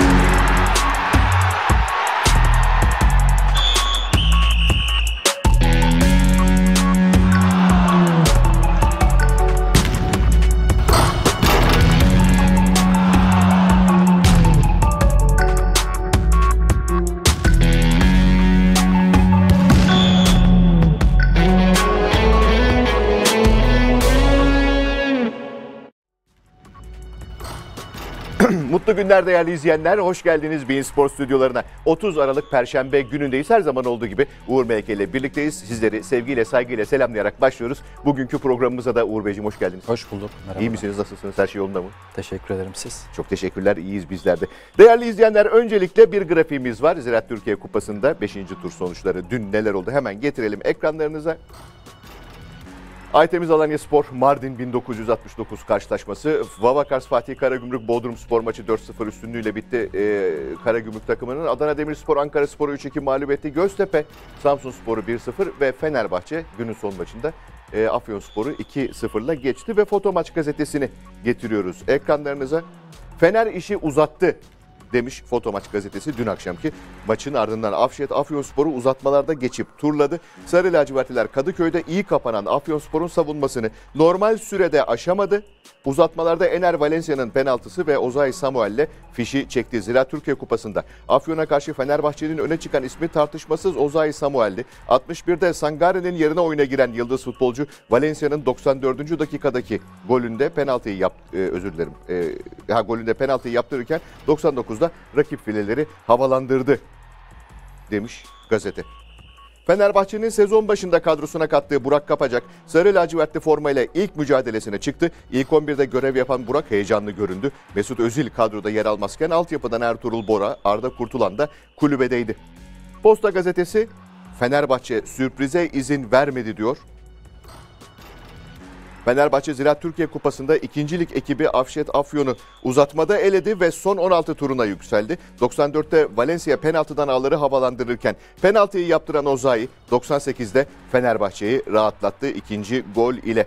Thank you. Mutlu günler değerli izleyenler. Hoş geldiniz Bein Spor stüdyolarına. 30 Aralık Perşembe günündeyiz. Her zaman olduğu gibi Uğur Meleke ile birlikteyiz. Sizleri sevgiyle, saygıyla selamlayarak başlıyoruz. Bugünkü programımıza da Uğur Beyciğim hoş geldiniz. Hoş bulduk. Merhaba. İyi misiniz? Nasılsınız? Her şey yolunda mı? Teşekkür ederim siz. Çok teşekkürler. İyiyiz bizler de. Değerli izleyenler öncelikle bir grafiğimiz var. Ziraat Türkiye Kupası'nda 5. tur sonuçları dün neler oldu? Hemen getirelim ekranlarınıza. Aytemiz Alanya Spor Mardin 1969 karşılaşması. Vavakars Fatih Karagümrük Bodrum Spor maçı 4-0 üstünlüğüyle bitti. Ee, Karagümrük takımının Adana Demirspor Ankara Spor'u 3-2 mağlup etti. Göztepe Samsun Spor'u 1-0 ve Fenerbahçe günün son maçında e, Afyon Spor'u 2-0'la geçti ve Foto Maç gazetesini getiriyoruz ekranlarınıza. Fener işi uzattı demiş Fotomaç gazetesi dün akşamki maçın ardından Afşet Afyonspor'u uzatmalarda geçip turladı. Sarı lacivertliler Kadıköy'de iyi kapanan Afyonspor'un savunmasını normal sürede aşamadı. Uzatmalarda Ener Valencia'nın penaltısı ve Ozay Samuel'le fişi çekti. Zira Türkiye Kupası'nda Afyon'a karşı Fenerbahçe'nin öne çıkan ismi tartışmasız Ozay Samuel'di. 61'de Sangare'nin yerine oyuna giren yıldız futbolcu Valencia'nın 94. dakikadaki golünde penaltıyı yaptı. E, özür dilerim. E, ha, golünde penaltıyı yaptırırken 99'da rakip fileleri havalandırdı demiş gazete. Fenerbahçe'nin sezon başında kadrosuna kattığı Burak Kapacak sarı lacivertli formayla ilk mücadelesine çıktı. İlk 11'de görev yapan Burak heyecanlı göründü. Mesut Özil kadroda yer almazken altyapıdan Ertuğrul Bora, Arda Kurtulan da kulübedeydi. Posta gazetesi Fenerbahçe sürprize izin vermedi diyor. Fenerbahçe Ziraat Türkiye Kupası'nda ikincilik ekibi Afşet Afyon'u uzatmada eledi ve son 16 turuna yükseldi. 94'te Valencia penaltıdan ağları havalandırırken penaltıyı yaptıran Ozay 98'de Fenerbahçe'yi rahatlattı ikinci gol ile.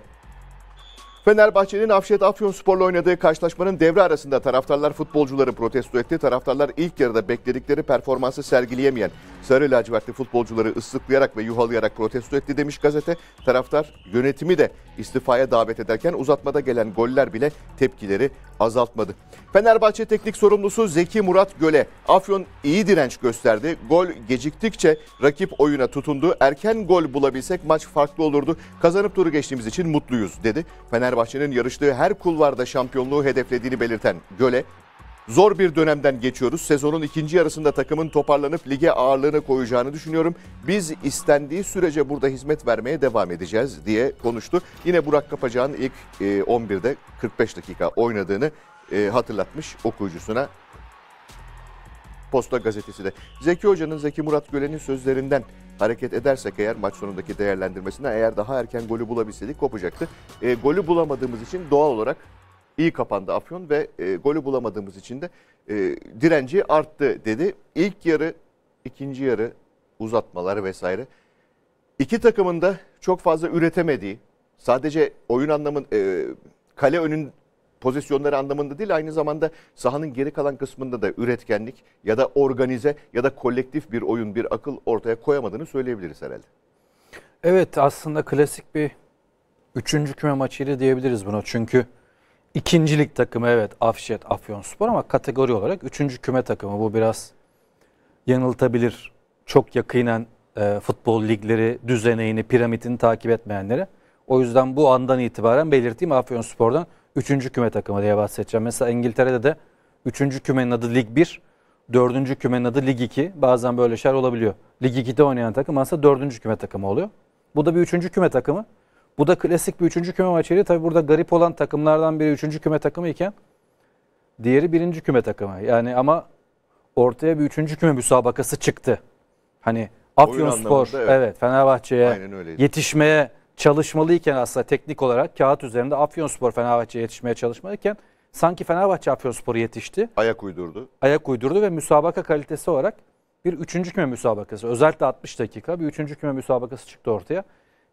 Fenerbahçe'nin Afşet Afyon Sporla oynadığı karşılaşmanın devre arasında taraftarlar futbolcuları protesto etti. Taraftarlar ilk yarıda bekledikleri performansı sergileyemeyen sarı lacivertli futbolcuları ıslıklayarak ve yuhalayarak protesto etti demiş gazete. Taraftar yönetimi de istifaya davet ederken uzatmada gelen goller bile tepkileri azaltmadı. Fenerbahçe teknik sorumlusu Zeki Murat Göle, Afyon iyi direnç gösterdi. Gol geciktikçe rakip oyuna tutundu. Erken gol bulabilsek maç farklı olurdu. Kazanıp turu geçtiğimiz için mutluyuz dedi. Fenerbahçe'nin yarıştığı her kulvarda şampiyonluğu hedeflediğini belirten Göle, Zor bir dönemden geçiyoruz. Sezonun ikinci yarısında takımın toparlanıp lige ağırlığını koyacağını düşünüyorum. Biz istendiği sürece burada hizmet vermeye devam edeceğiz diye konuştu. Yine Burak Kapacağ'ın ilk 11'de e, 45 dakika oynadığını e, hatırlatmış okuyucusuna. Posta gazetesi de. Zeki Hoca'nın Zeki Murat Gölen'in sözlerinden hareket edersek eğer maç sonundaki değerlendirmesine eğer daha erken golü bulabilseydik kopacaktı. E, golü bulamadığımız için doğal olarak iyi kapandı Afyon ve e, golü bulamadığımız için de e, direnci arttı dedi. İlk yarı, ikinci yarı uzatmalar vesaire. İki takımın da çok fazla üretemediği, sadece oyun anlamın e, kale önün pozisyonları anlamında değil aynı zamanda sahanın geri kalan kısmında da üretkenlik ya da organize ya da kolektif bir oyun bir akıl ortaya koyamadığını söyleyebiliriz herhalde. Evet aslında klasik bir üçüncü küme maçıyla diyebiliriz buna çünkü İkincilik takımı evet Afşet Afyonspor ama kategori olarak üçüncü küme takımı. Bu biraz yanıltabilir. Çok yakinen e, futbol ligleri düzeneğini, piramidini takip etmeyenlere. O yüzden bu andan itibaren belirteyim Afyonspor'dan üçüncü küme takımı diye bahsedeceğim. Mesela İngiltere'de de üçüncü kümenin adı Lig 1, dördüncü kümenin adı Lig 2. Bazen böyle şeyler olabiliyor. Lig 2'de oynayan takım aslında dördüncü küme takımı oluyor. Bu da bir üçüncü küme takımı. Bu da klasik bir üçüncü küme maçıydı. Tabi burada garip olan takımlardan biri üçüncü küme takımı iken diğeri birinci küme takımı. Yani ama ortaya bir üçüncü küme müsabakası çıktı. Hani Afyonspor evet, evet Fenerbahçe'ye yetişmeye çalışmalıyken aslında teknik olarak kağıt üzerinde Afyonspor Fenerbahçe'ye yetişmeye çalışmalıyken sanki Fenerbahçe Afyonspor'u yetişti. Ayak uydurdu. Ayak uydurdu ve müsabaka kalitesi olarak bir üçüncü küme müsabakası. Özellikle 60 dakika bir üçüncü küme müsabakası çıktı ortaya.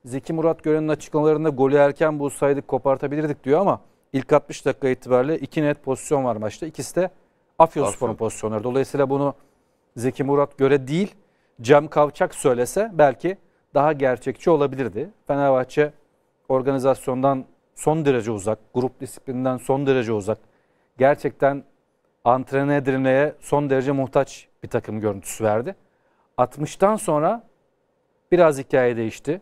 Zeki Murat Gören'in açıklamalarında golü erken bulsaydık kopartabilirdik diyor ama ilk 60 dakika itibariyle iki net pozisyon var maçta. İkisi de Afyonspor'un pozisyonları. Dolayısıyla bunu Zeki Murat Göre değil Cem Kavçak söylese belki daha gerçekçi olabilirdi. Fenerbahçe organizasyondan son derece uzak, grup disiplininden son derece uzak. Gerçekten antrene edilmeye son derece muhtaç bir takım görüntüsü verdi. 60'tan sonra biraz hikaye değişti.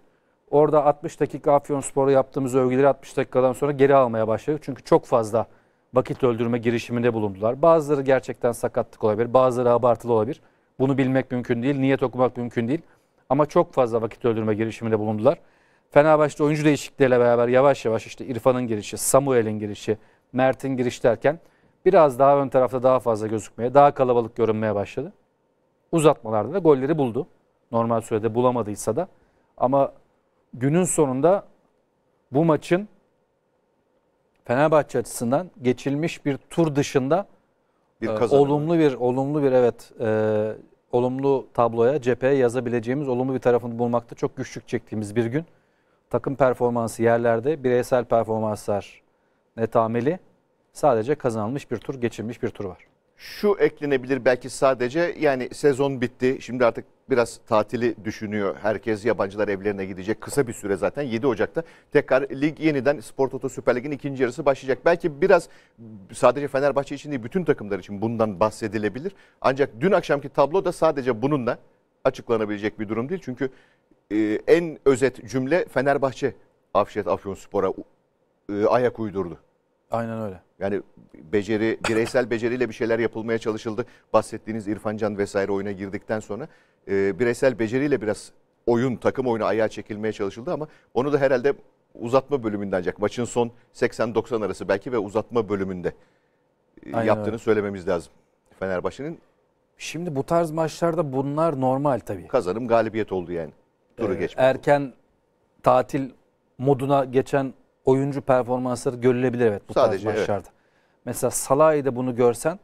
Orada 60 dakika Afyon Spor'a yaptığımız övgüleri 60 dakikadan sonra geri almaya başladık. Çünkü çok fazla vakit öldürme girişiminde bulundular. Bazıları gerçekten sakatlık olabilir, bazıları abartılı olabilir. Bunu bilmek mümkün değil, niyet okumak mümkün değil. Ama çok fazla vakit öldürme girişiminde bulundular. Fenerbahçe oyuncu değişiklikleriyle beraber yavaş yavaş işte İrfan'ın girişi, Samuel'in girişi, Mert'in giriş derken biraz daha ön tarafta daha fazla gözükmeye, daha kalabalık görünmeye başladı. Uzatmalarda da golleri buldu. Normal sürede bulamadıysa da ama günün sonunda bu maçın Fenerbahçe açısından geçilmiş bir tur dışında bir e, olumlu bir olumlu bir evet e, olumlu tabloya cepheye yazabileceğimiz olumlu bir tarafını bulmakta çok güçlük çektiğimiz bir gün. Takım performansı yerlerde, bireysel performanslar netameli sadece kazanılmış bir tur, geçilmiş bir tur var. Şu eklenebilir belki sadece yani sezon bitti. Şimdi artık biraz tatili düşünüyor. Herkes yabancılar evlerine gidecek. Kısa bir süre zaten 7 Ocak'ta tekrar lig yeniden Spor Toto Süper Lig'in ikinci yarısı başlayacak. Belki biraz sadece Fenerbahçe için değil bütün takımlar için bundan bahsedilebilir. Ancak dün akşamki tablo da sadece bununla açıklanabilecek bir durum değil. Çünkü e, en özet cümle Fenerbahçe Afşet Afyonspora e, ayak uydurdu. Aynen öyle. Yani beceri, bireysel beceriyle bir şeyler yapılmaya çalışıldı. Bahsettiğiniz İrfan Can vesaire oyuna girdikten sonra e, bireysel beceriyle biraz oyun, takım oyunu ayağa çekilmeye çalışıldı ama onu da herhalde uzatma bölümünde ancak maçın son 80-90 arası belki ve uzatma bölümünde e, Aynen yaptığını öyle. söylememiz lazım. Fenerbahçe'nin Şimdi bu tarz maçlarda bunlar normal tabii. kazanım galibiyet oldu yani. Turu ee, geçmek. Erken tatil moduna geçen oyuncu performansları görülebilir evet bu Sadece, tarz maçlarda. Evet. Mesela Salah'ı da bunu görsen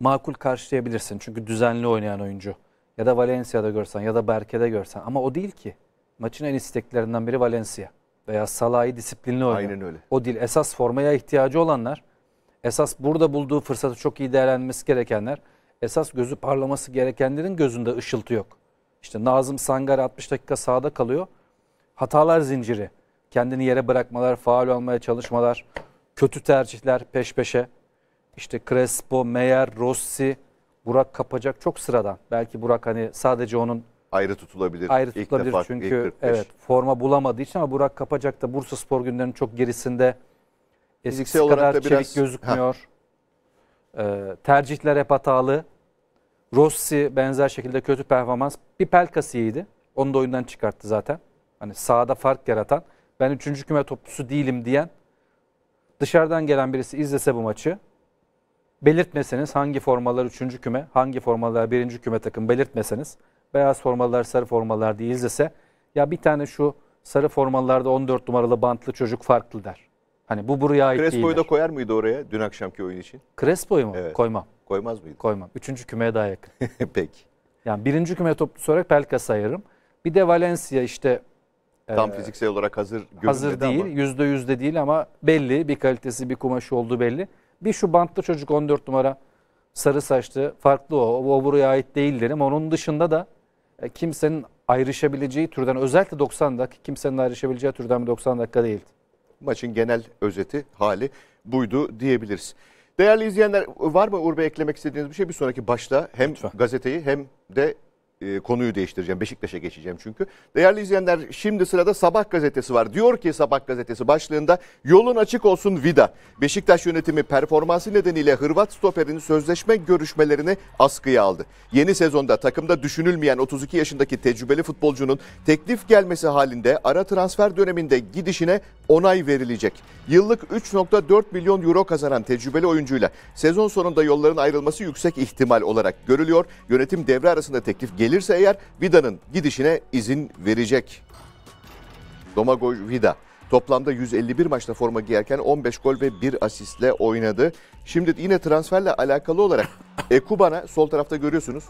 makul karşılayabilirsin. Çünkü düzenli oynayan oyuncu. Ya da Valencia'da görsen ya da Berke'de görsen. Ama o değil ki. Maçın en isteklerinden biri Valencia. Veya Salah'ı disiplinli oynayan. Aynen öyle. O değil. Esas formaya ihtiyacı olanlar, esas burada bulduğu fırsatı çok iyi değerlenmesi gerekenler, esas gözü parlaması gerekenlerin gözünde ışıltı yok. İşte Nazım Sangar 60 dakika sağda kalıyor. Hatalar zinciri kendini yere bırakmalar, faal olmaya çalışmalar, kötü tercihler peş peşe. İşte Crespo, Meyer, Rossi, Burak kapacak çok sıradan. Belki Burak hani sadece onun ayrı tutulabilir. Ayrı tutulabilir ilk defa, çünkü ilk evet forma bulamadığı için ama Burak kapacak da Bursa Spor günlerinin çok gerisinde. Eskisi Fiziksel kadar çevik biraz... gözükmüyor. Ee, tercihler hep hatalı. Rossi benzer şekilde kötü performans. Bir Pelkas iyiydi. Onu da oyundan çıkarttı zaten. Hani sahada fark yaratan ben üçüncü küme topçusu değilim diyen dışarıdan gelen birisi izlese bu maçı belirtmeseniz hangi formalar üçüncü küme, hangi formalar birinci küme takım belirtmeseniz beyaz formalar, sarı formalar diye izlese ya bir tane şu sarı formalarda 14 numaralı bantlı çocuk farklı der. Hani bu buraya ait değil. Crespo'yu da koyar mıydı oraya dün akşamki oyun için? Crespo'yu mu? Evet. Koymam. Koymaz mıydı? Koymam. Üçüncü kümeye daha yakın. Peki. Yani birinci küme toplu olarak Pelkas ayırırım. Bir de Valencia işte Tam ee, fiziksel olarak hazır Hazır değil, yüzde yüzde değil ama belli bir kalitesi, bir kumaşı olduğu belli. Bir şu bantlı çocuk 14 numara sarı saçlı farklı o. O buraya ait değil derim. Onun dışında da e, kimsenin ayrışabileceği türden özellikle 90 dakika kimsenin ayrışabileceği türden bir 90 dakika değildi. Maçın genel özeti hali buydu diyebiliriz. Değerli izleyenler var mı Urbe eklemek istediğiniz bir şey? Bir sonraki başta hem Lütfen. gazeteyi hem de e, konuyu değiştireceğim. Beşiktaş'a geçeceğim çünkü. Değerli izleyenler şimdi sırada Sabah gazetesi var. Diyor ki Sabah gazetesi başlığında yolun açık olsun vida. Beşiktaş yönetimi performansı nedeniyle Hırvat stoperin sözleşme görüşmelerini askıya aldı. Yeni sezonda takımda düşünülmeyen 32 yaşındaki tecrübeli futbolcunun teklif gelmesi halinde ara transfer döneminde gidişine onay verilecek. Yıllık 3.4 milyon euro kazanan tecrübeli oyuncuyla sezon sonunda yolların ayrılması yüksek ihtimal olarak görülüyor. Yönetim devre arasında teklif gel gelirse eğer Vida'nın gidişine izin verecek. Domagoj Vida toplamda 151 maçta forma giyerken 15 gol ve 1 asistle oynadı. Şimdi yine transferle alakalı olarak Ekuban'a sol tarafta görüyorsunuz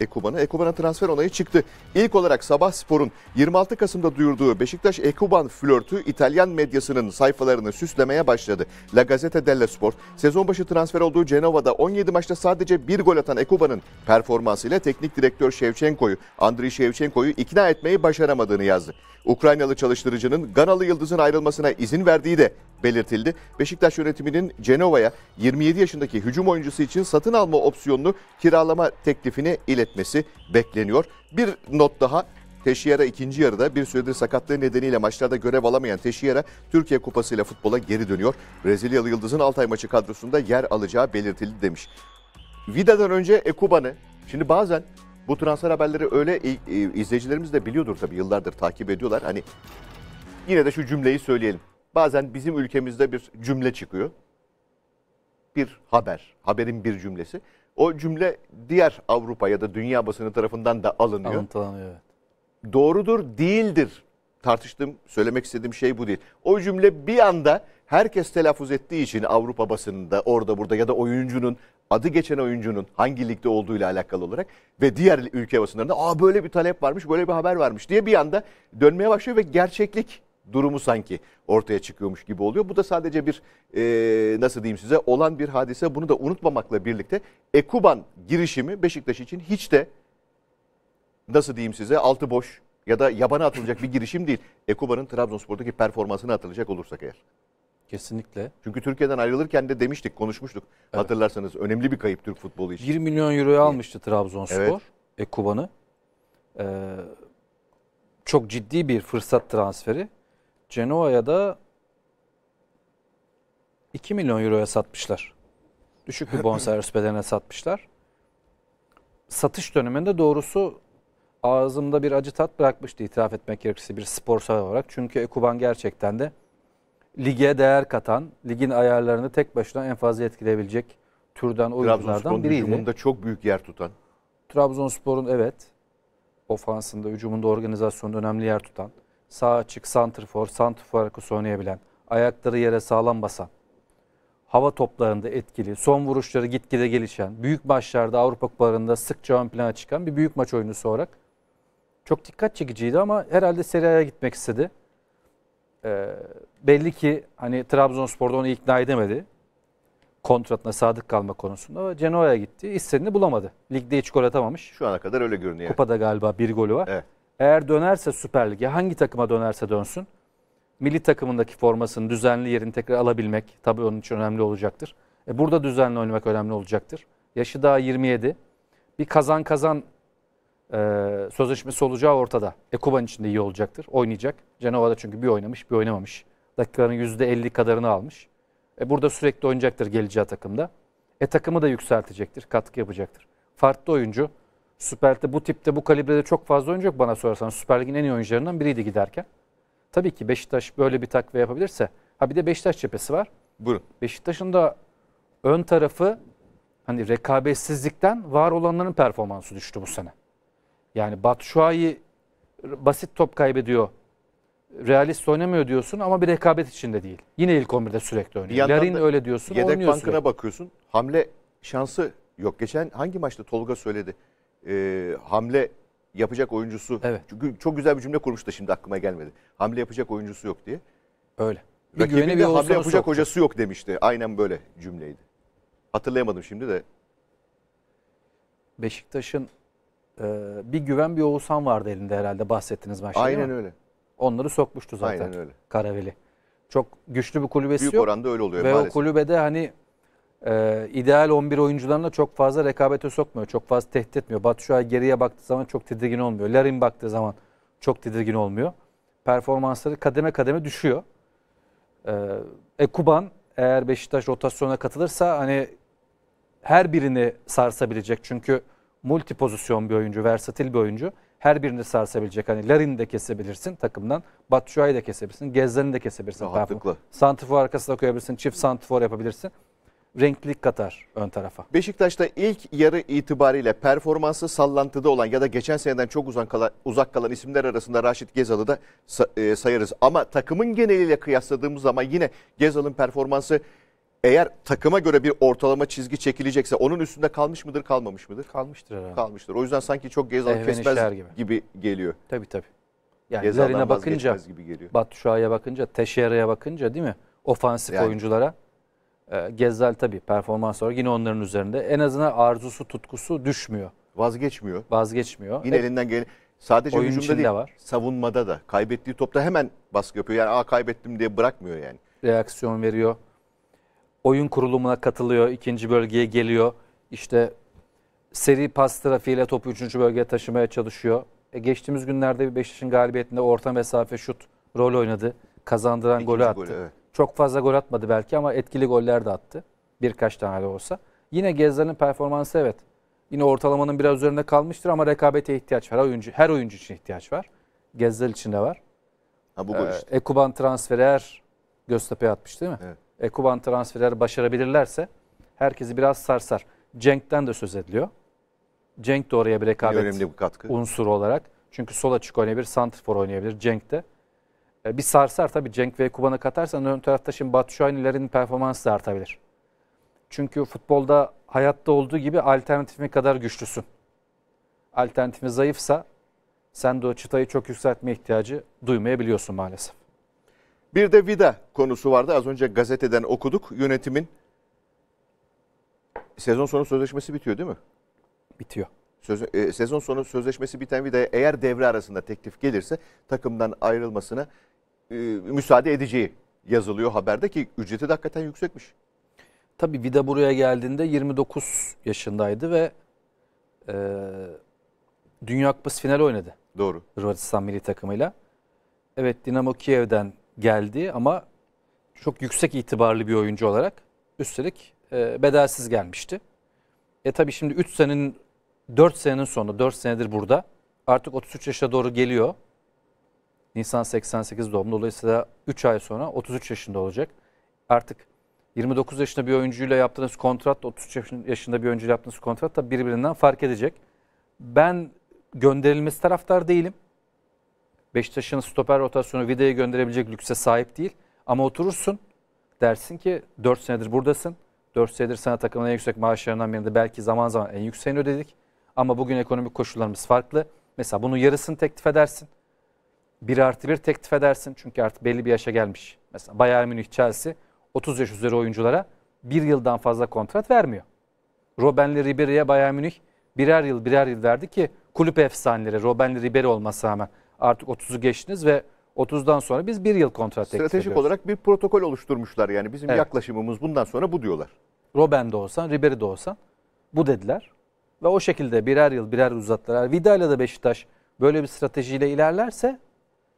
Ekuban'ı. Ekuban'a transfer onayı çıktı. İlk olarak Sabah Spor'un 26 Kasım'da duyurduğu Beşiktaş Ekuban flörtü İtalyan medyasının sayfalarını süslemeye başladı. La Gazzetta dello Sport sezon başı transfer olduğu Cenova'da 17 maçta sadece bir gol atan Ekuban'ın performansıyla teknik direktör Şevçenko'yu, Andriy Şevçenko'yu ikna etmeyi başaramadığını yazdı. Ukraynalı çalıştırıcının Ganalı Yıldız'ın ayrılmasına izin verdiği de belirtildi. Beşiktaş yönetiminin Cenova'ya 27 yaşındaki hücum oyuncusu için satın alma opsiyonunu kiralama teklifini iletmesi bekleniyor. Bir not daha Teşiyer'e ikinci yarıda bir süredir sakatlığı nedeniyle maçlarda görev alamayan Teşiyer'e Türkiye Kupası ile futbola geri dönüyor. Brezilyalı Yıldız'ın Altay maçı kadrosunda yer alacağı belirtildi demiş. Vida'dan önce Ekuban'ı, şimdi bazen bu transfer haberleri öyle izleyicilerimiz de biliyordur tabii yıllardır takip ediyorlar. Hani yine de şu cümleyi söyleyelim bazen bizim ülkemizde bir cümle çıkıyor. Bir haber, haberin bir cümlesi. O cümle diğer Avrupa ya da dünya basını tarafından da alınıyor. Alıntılanıyor. Doğrudur, değildir tartıştığım, söylemek istediğim şey bu değil. O cümle bir anda herkes telaffuz ettiği için Avrupa basınında, orada burada ya da oyuncunun, adı geçen oyuncunun hangi ligde olduğuyla alakalı olarak ve diğer ülke basınlarında Aa, böyle bir talep varmış, böyle bir haber varmış diye bir anda dönmeye başlıyor ve gerçeklik durumu sanki ortaya çıkıyormuş gibi oluyor. Bu da sadece bir e, nasıl diyeyim size olan bir hadise. Bunu da unutmamakla birlikte Ekuban girişimi Beşiktaş için hiç de nasıl diyeyim size altı boş ya da yabana atılacak bir girişim değil. Ekuban'ın Trabzonspor'daki performansını hatırlayacak olursak eğer. Kesinlikle. Çünkü Türkiye'den ayrılırken de demiştik, konuşmuştuk. Evet. Hatırlarsanız önemli bir kayıp Türk futbolu için. 1 milyon euroya almıştı Trabzonspor evet. Ekuban'ı. Ee, çok ciddi bir fırsat transferi. Genoa'ya da 2 milyon euroya satmışlar. Düşük bir bonservis bedeline satmışlar. Satış döneminde doğrusu ağzımda bir acı tat bırakmıştı itiraf etmek gerekirse bir sporsal olarak. Çünkü Ekuban gerçekten de lige değer katan, ligin ayarlarını tek başına en fazla etkileyebilecek türden oyunculardan biriydi. Trabzonspor'un çok büyük yer tutan. Trabzonspor'un evet ofansında, hücumunda, organizasyonda önemli yer tutan sağ açık santrfor, santrfor arkusu oynayabilen, ayakları yere sağlam basan, hava toplarında etkili, son vuruşları gitgide gelişen, büyük maçlarda Avrupa Kupalarında sıkça ön plana çıkan bir büyük maç oyuncusu olarak çok dikkat çekiciydi ama herhalde Serie gitmek istedi. Ee, belli ki hani Trabzonspor'da onu ikna edemedi. Kontratına sadık kalma konusunda. Genoa'ya gitti. İstediğini bulamadı. Ligde hiç gol atamamış. Şu ana kadar öyle görünüyor. Kupada galiba bir golü var. Evet eğer dönerse Süper Lig'e hangi takıma dönerse dönsün milli takımındaki formasını düzenli yerini tekrar alabilmek tabii onun için önemli olacaktır. E burada düzenli oynamak önemli olacaktır. Yaşı daha 27. Bir kazan kazan e, sözleşmesi olacağı ortada. E Kuban için de iyi olacaktır. Oynayacak. Cenova'da çünkü bir oynamış bir oynamamış. Dakikaların %50 kadarını almış. E burada sürekli oynayacaktır geleceği takımda. E takımı da yükseltecektir, katkı yapacaktır. Farklı oyuncu Süper Lig'de bu tipte bu kalibrede çok fazla oyuncu yok bana sorarsan. Süper Lig'in en iyi oyuncularından biriydi giderken. Tabii ki Beşiktaş böyle bir takviye yapabilirse. Ha bir de Beşiktaş cephesi var. Buyurun. Beşiktaş'ın da ön tarafı hani rekabetsizlikten var olanların performansı düştü bu sene. Yani Batshuayi basit top kaybediyor. Realist oynamıyor diyorsun ama bir rekabet içinde değil. Yine ilk 11'de sürekli oynuyor. Larin öyle diyorsun, yedek bankına sürekli. bakıyorsun. Hamle şansı yok. Geçen hangi maçta Tolga söyledi? e, hamle yapacak oyuncusu. Evet. Çünkü çok güzel bir cümle kurmuş da şimdi aklıma gelmedi. Hamle yapacak oyuncusu yok diye. Öyle. Bir Rakibin bir de hamle yapacak soktu. hocası yok demişti. Aynen böyle cümleydi. Hatırlayamadım şimdi de. Beşiktaş'ın e, bir güven bir Oğuzhan vardı elinde herhalde bahsettiniz maçta Aynen öyle. Onları sokmuştu zaten. Aynen öyle. Karaveli. Çok güçlü bir kulübesi Büyük yok. Büyük oranda öyle oluyor Ve maalesef. o kulübede hani e, ideal 11 oyuncularına çok fazla rekabete sokmuyor. Çok fazla tehdit etmiyor. Batshuayi geriye baktığı zaman çok tedirgin olmuyor. Larin baktığı zaman çok tedirgin olmuyor. Performansları kademe kademe düşüyor. E, Ekuban eğer Beşiktaş rotasyona katılırsa hani her birini sarsabilecek. Çünkü multi pozisyon bir oyuncu, versatil bir oyuncu. Her birini sarsabilecek. Hani Larin'i de kesebilirsin takımdan. Batshuayi'yi da kesebilirsin. Gezzan'ı de kesebilirsin. Rahatlıkla. Santifor arkasına koyabilirsin. Çift santifor yapabilirsin renklilik katar ön tarafa. Beşiktaş'ta ilk yarı itibariyle performansı sallantıda olan ya da geçen seneden çok uzak kalan, uzak kalan isimler arasında Raşit Gezal'ı da e, sayarız. Ama takımın geneliyle kıyasladığımız zaman yine Gezal'ın performansı eğer takıma göre bir ortalama çizgi çekilecekse onun üstünde kalmış mıdır kalmamış mıdır? Kalmıştır herhalde. Kalmıştır. O yüzden sanki çok Gezal kesmez gibi. gibi geliyor. Tabii tabii. Yani Gezal'dan bakınca, gibi geliyor. Batu Şua'ya bakınca, Teşere'ye bakınca değil mi? Ofansif yani. oyunculara ee, Gezzal tabii performans olarak yine onların üzerinde. En azından arzusu, tutkusu düşmüyor. Vazgeçmiyor. Vazgeçmiyor. Yine Hep elinden gelen sadece oyun hücumda değil, var. savunmada da. Kaybettiği topta hemen baskı yapıyor. Yani a kaybettim diye bırakmıyor yani. Reaksiyon veriyor. Oyun kurulumuna katılıyor. ikinci bölgeye geliyor. İşte seri pas trafiğiyle topu üçüncü bölgeye taşımaya çalışıyor. E, geçtiğimiz günlerde bir Beşiktaş'ın galibiyetinde orta mesafe şut rol oynadı. Kazandıran İkinci golü attı. Golü, evet. Çok fazla gol atmadı belki ama etkili goller de attı. Birkaç tane de olsa. Yine Gezlerin performansı evet. Yine ortalamanın biraz üzerinde kalmıştır ama rekabete ihtiyaç var. Her oyuncu, her oyuncu için ihtiyaç var. Gezler için de var. Ha bu gol ee, işte. Ee, Ekuban transferi eğer Göztepe'ye atmış değil mi? Evet. Ekuban transferi eğer başarabilirlerse herkesi biraz sarsar. Cenk'ten de söz ediliyor. Cenk de oraya bir rekabet bir önemli bir katkı. unsuru olarak. Çünkü sol açık oynayabilir, santrfor oynayabilir Cenk de. E, bir sarsar tabii Cenk ve Kubanı katarsan ön tarafta şimdi Batu Şahinlilerin performansı da artabilir. Çünkü futbolda hayatta olduğu gibi alternatifin kadar güçlüsün. Alternatifi zayıfsa sen de o çıtayı çok yükseltme ihtiyacı duymayabiliyorsun maalesef. Bir de vida konusu vardı. Az önce gazeteden okuduk. Yönetimin sezon sonu sözleşmesi bitiyor değil mi? Bitiyor. Söz, e, sezon sonu sözleşmesi biten Vida'ya eğer devre arasında teklif gelirse takımdan ayrılmasına e, müsaade edeceği yazılıyor haberde ki ücreti de hakikaten yüksekmiş. Tabii Vida buraya geldiğinde 29 yaşındaydı ve e, Dünya Kupası final oynadı. Doğru. Hırvatistan milli takımıyla. Evet Dinamo Kiev'den geldi ama çok yüksek itibarlı bir oyuncu olarak üstelik e, bedelsiz gelmişti. E tabii şimdi 3 senenin 4 senenin sonu 4 senedir burada. Artık 33 yaşa doğru geliyor. Nisan 88 doğumlu. Dolayısıyla 3 ay sonra 33 yaşında olacak. Artık 29 yaşında bir oyuncuyla yaptığınız kontrat, 33 yaşında bir oyuncuyla yaptığınız kontrat da birbirinden fark edecek. Ben gönderilmesi taraftar değilim. Beşiktaş'ın stoper rotasyonu Vida'ya gönderebilecek lükse sahip değil. Ama oturursun dersin ki 4 senedir buradasın. 4 senedir sana takımın en yüksek maaşlarından birinde belki zaman zaman en yükseğini ödedik. Ama bugün ekonomik koşullarımız farklı. Mesela bunun yarısını teklif edersin. 1 artı 1 teklif edersin. Çünkü artık belli bir yaşa gelmiş. Mesela Bayern Münih, Chelsea 30 yaş üzeri oyunculara bir yıldan fazla kontrat vermiyor. Robben'le Ribery'e Bayern Münih birer yıl birer yıl verdi ki kulüp efsaneleri Robben'le Ribery olmasa ama artık 30'u geçtiniz ve 30'dan sonra biz bir yıl kontrat teklif ediyoruz. Stratejik olarak bir protokol oluşturmuşlar yani bizim evet. yaklaşımımız bundan sonra bu diyorlar. Robben de olsan, Ribery de olsan bu dediler. Ve o şekilde birer yıl birer uzattılar. Vida ile de Beşiktaş böyle bir stratejiyle ilerlerse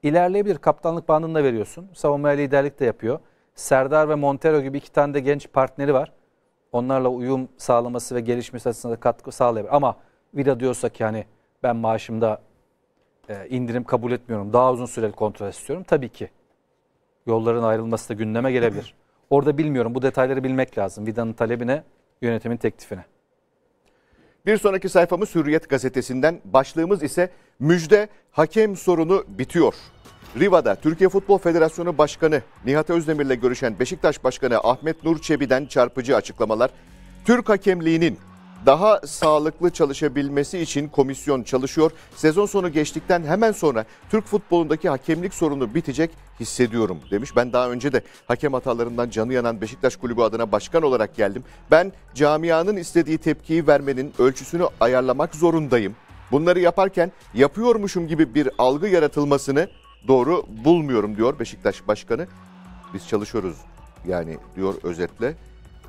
ilerleyebilir. Kaptanlık bandını da veriyorsun. Savunmaya liderlik de yapıyor. Serdar ve Montero gibi iki tane de genç partneri var. Onlarla uyum sağlaması ve gelişmesi açısından katkı sağlayabilir. Ama Vida diyorsa ki hani ben maaşımda e, indirim kabul etmiyorum. Daha uzun süreli kontrol istiyorum. Tabii ki yolların ayrılması da gündeme gelebilir. Orada bilmiyorum. Bu detayları bilmek lazım. Vida'nın talebine, yönetimin teklifine. Bir sonraki sayfamız Hürriyet gazetesinden başlığımız ise müjde hakem sorunu bitiyor. Riva'da Türkiye Futbol Federasyonu Başkanı Nihat Özdemir'le görüşen Beşiktaş Başkanı Ahmet Nur Çebi'den çarpıcı açıklamalar. Türk hakemliğinin daha sağlıklı çalışabilmesi için komisyon çalışıyor. Sezon sonu geçtikten hemen sonra Türk futbolundaki hakemlik sorunu bitecek hissediyorum demiş. Ben daha önce de hakem hatalarından canı yanan Beşiktaş Kulübü adına başkan olarak geldim. Ben camianın istediği tepkiyi vermenin ölçüsünü ayarlamak zorundayım. Bunları yaparken yapıyormuşum gibi bir algı yaratılmasını doğru bulmuyorum diyor Beşiktaş Başkanı. Biz çalışıyoruz yani diyor özetle.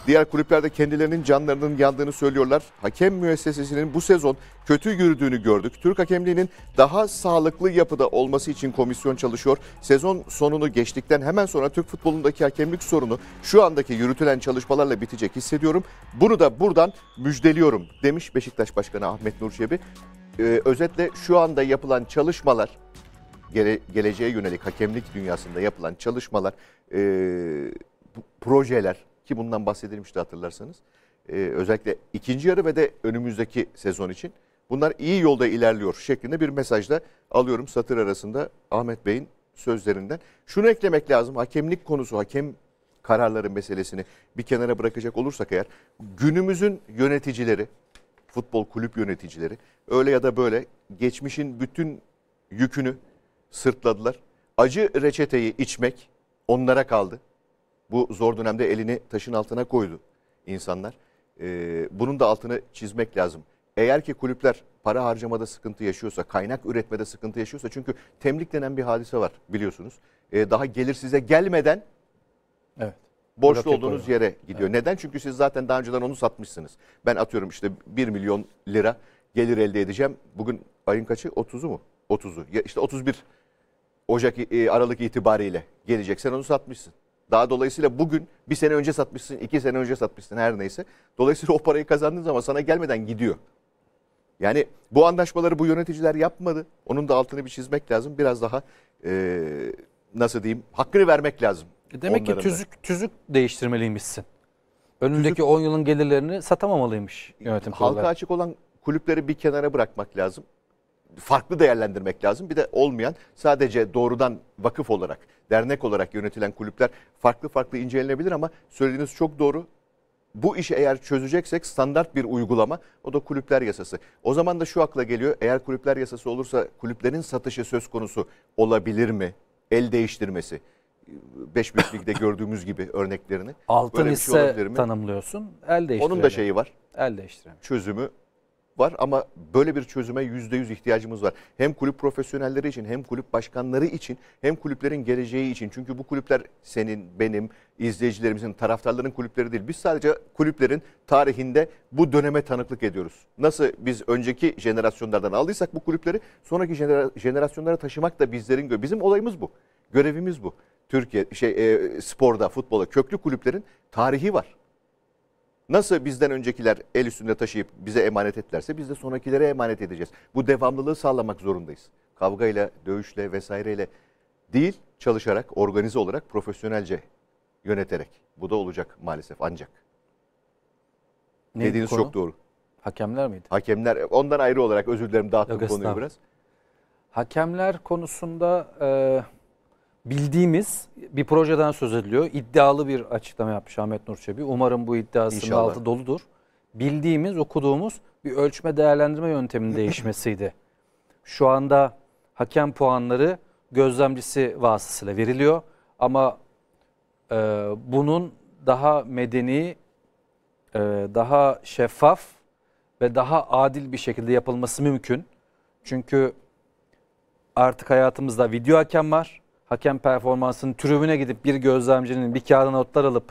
Diğer kulüplerde kendilerinin canlarının yandığını söylüyorlar. Hakem müessesesinin bu sezon kötü yürüdüğünü gördük. Türk hakemliğinin daha sağlıklı yapıda olması için komisyon çalışıyor. Sezon sonunu geçtikten hemen sonra Türk futbolundaki hakemlik sorunu şu andaki yürütülen çalışmalarla bitecek hissediyorum. Bunu da buradan müjdeliyorum demiş Beşiktaş Başkanı Ahmet Nurçebi. Ee, özetle şu anda yapılan çalışmalar gele, geleceğe yönelik hakemlik dünyasında yapılan çalışmalar, e, projeler ki bundan bahsedilmişti hatırlarsanız. Ee, özellikle ikinci yarı ve de önümüzdeki sezon için bunlar iyi yolda ilerliyor şeklinde bir mesajla alıyorum satır arasında Ahmet Bey'in sözlerinden. Şunu eklemek lazım hakemlik konusu hakem kararları meselesini bir kenara bırakacak olursak eğer günümüzün yöneticileri futbol kulüp yöneticileri öyle ya da böyle geçmişin bütün yükünü sırtladılar. Acı reçeteyi içmek onlara kaldı bu zor dönemde elini taşın altına koydu insanlar. Ee, bunun da altını çizmek lazım. Eğer ki kulüpler para harcamada sıkıntı yaşıyorsa, kaynak üretmede sıkıntı yaşıyorsa çünkü temlik denen bir hadise var biliyorsunuz. Ee, daha gelir size gelmeden evet. borçlu olduğunuz oluyor. yere gidiyor. Evet. Neden? Çünkü siz zaten daha önceden onu satmışsınız. Ben atıyorum işte 1 milyon lira gelir elde edeceğim. Bugün ayın kaçı? 30'u mu? 30'u. İşte 31 Ocak e, Aralık itibariyle gelecek. Sen onu satmışsın. Daha dolayısıyla bugün bir sene önce satmışsın, iki sene önce satmışsın her neyse. Dolayısıyla o parayı kazandığın zaman sana gelmeden gidiyor. Yani bu anlaşmaları bu yöneticiler yapmadı. Onun da altını bir çizmek lazım. Biraz daha e, nasıl diyeyim hakkını vermek lazım. E demek ki tüzük, da. tüzük değiştirmeliymişsin. Önündeki tüzük, 10 yılın gelirlerini satamamalıymış yönetim kurulu. Halka açık olan kulüpleri bir kenara bırakmak lazım farklı değerlendirmek lazım. Bir de olmayan sadece doğrudan vakıf olarak, dernek olarak yönetilen kulüpler farklı farklı incelenebilir ama söylediğiniz çok doğru. Bu işi eğer çözeceksek standart bir uygulama o da kulüpler yasası. O zaman da şu akla geliyor eğer kulüpler yasası olursa kulüplerin satışı söz konusu olabilir mi? El değiştirmesi. beş büyük ligde gördüğümüz gibi örneklerini. Altın ise şey tanımlıyorsun. El değiştirelim. Onun da şeyi var. El değiştirelim. Çözümü var ama böyle bir çözüme yüzde yüz ihtiyacımız var. Hem kulüp profesyonelleri için hem kulüp başkanları için hem kulüplerin geleceği için. Çünkü bu kulüpler senin, benim, izleyicilerimizin, taraftarların kulüpleri değil. Biz sadece kulüplerin tarihinde bu döneme tanıklık ediyoruz. Nasıl biz önceki jenerasyonlardan aldıysak bu kulüpleri sonraki jenerasyonlara taşımak da bizlerin Bizim olayımız bu. Görevimiz bu. Türkiye şey e, sporda, futbola köklü kulüplerin tarihi var. Nasıl bizden öncekiler el üstünde taşıyıp bize emanet ettilerse biz de sonrakilere emanet edeceğiz. Bu devamlılığı sağlamak zorundayız. Kavgayla, dövüşle vesaireyle değil çalışarak, organize olarak, profesyonelce yöneterek. Bu da olacak maalesef ancak. Ne Dediğiniz konu? çok doğru. Hakemler miydi? Hakemler. Ondan ayrı olarak özür dilerim dağıttım Yok, konuyu biraz. Hakemler konusunda... E bildiğimiz bir projeden söz ediliyor. İddialı bir açıklama yapmış Ahmet Nur Çebi. Umarım bu iddiasının İnşallah. altı doludur. Bildiğimiz, okuduğumuz bir ölçme değerlendirme yönteminin değişmesiydi. Şu anda hakem puanları gözlemcisi vasıtasıyla veriliyor. Ama e, bunun daha medeni, e, daha şeffaf ve daha adil bir şekilde yapılması mümkün. Çünkü artık hayatımızda video hakem var hakem performansının tribüne gidip bir gözlemcinin bir kağıda notlar alıp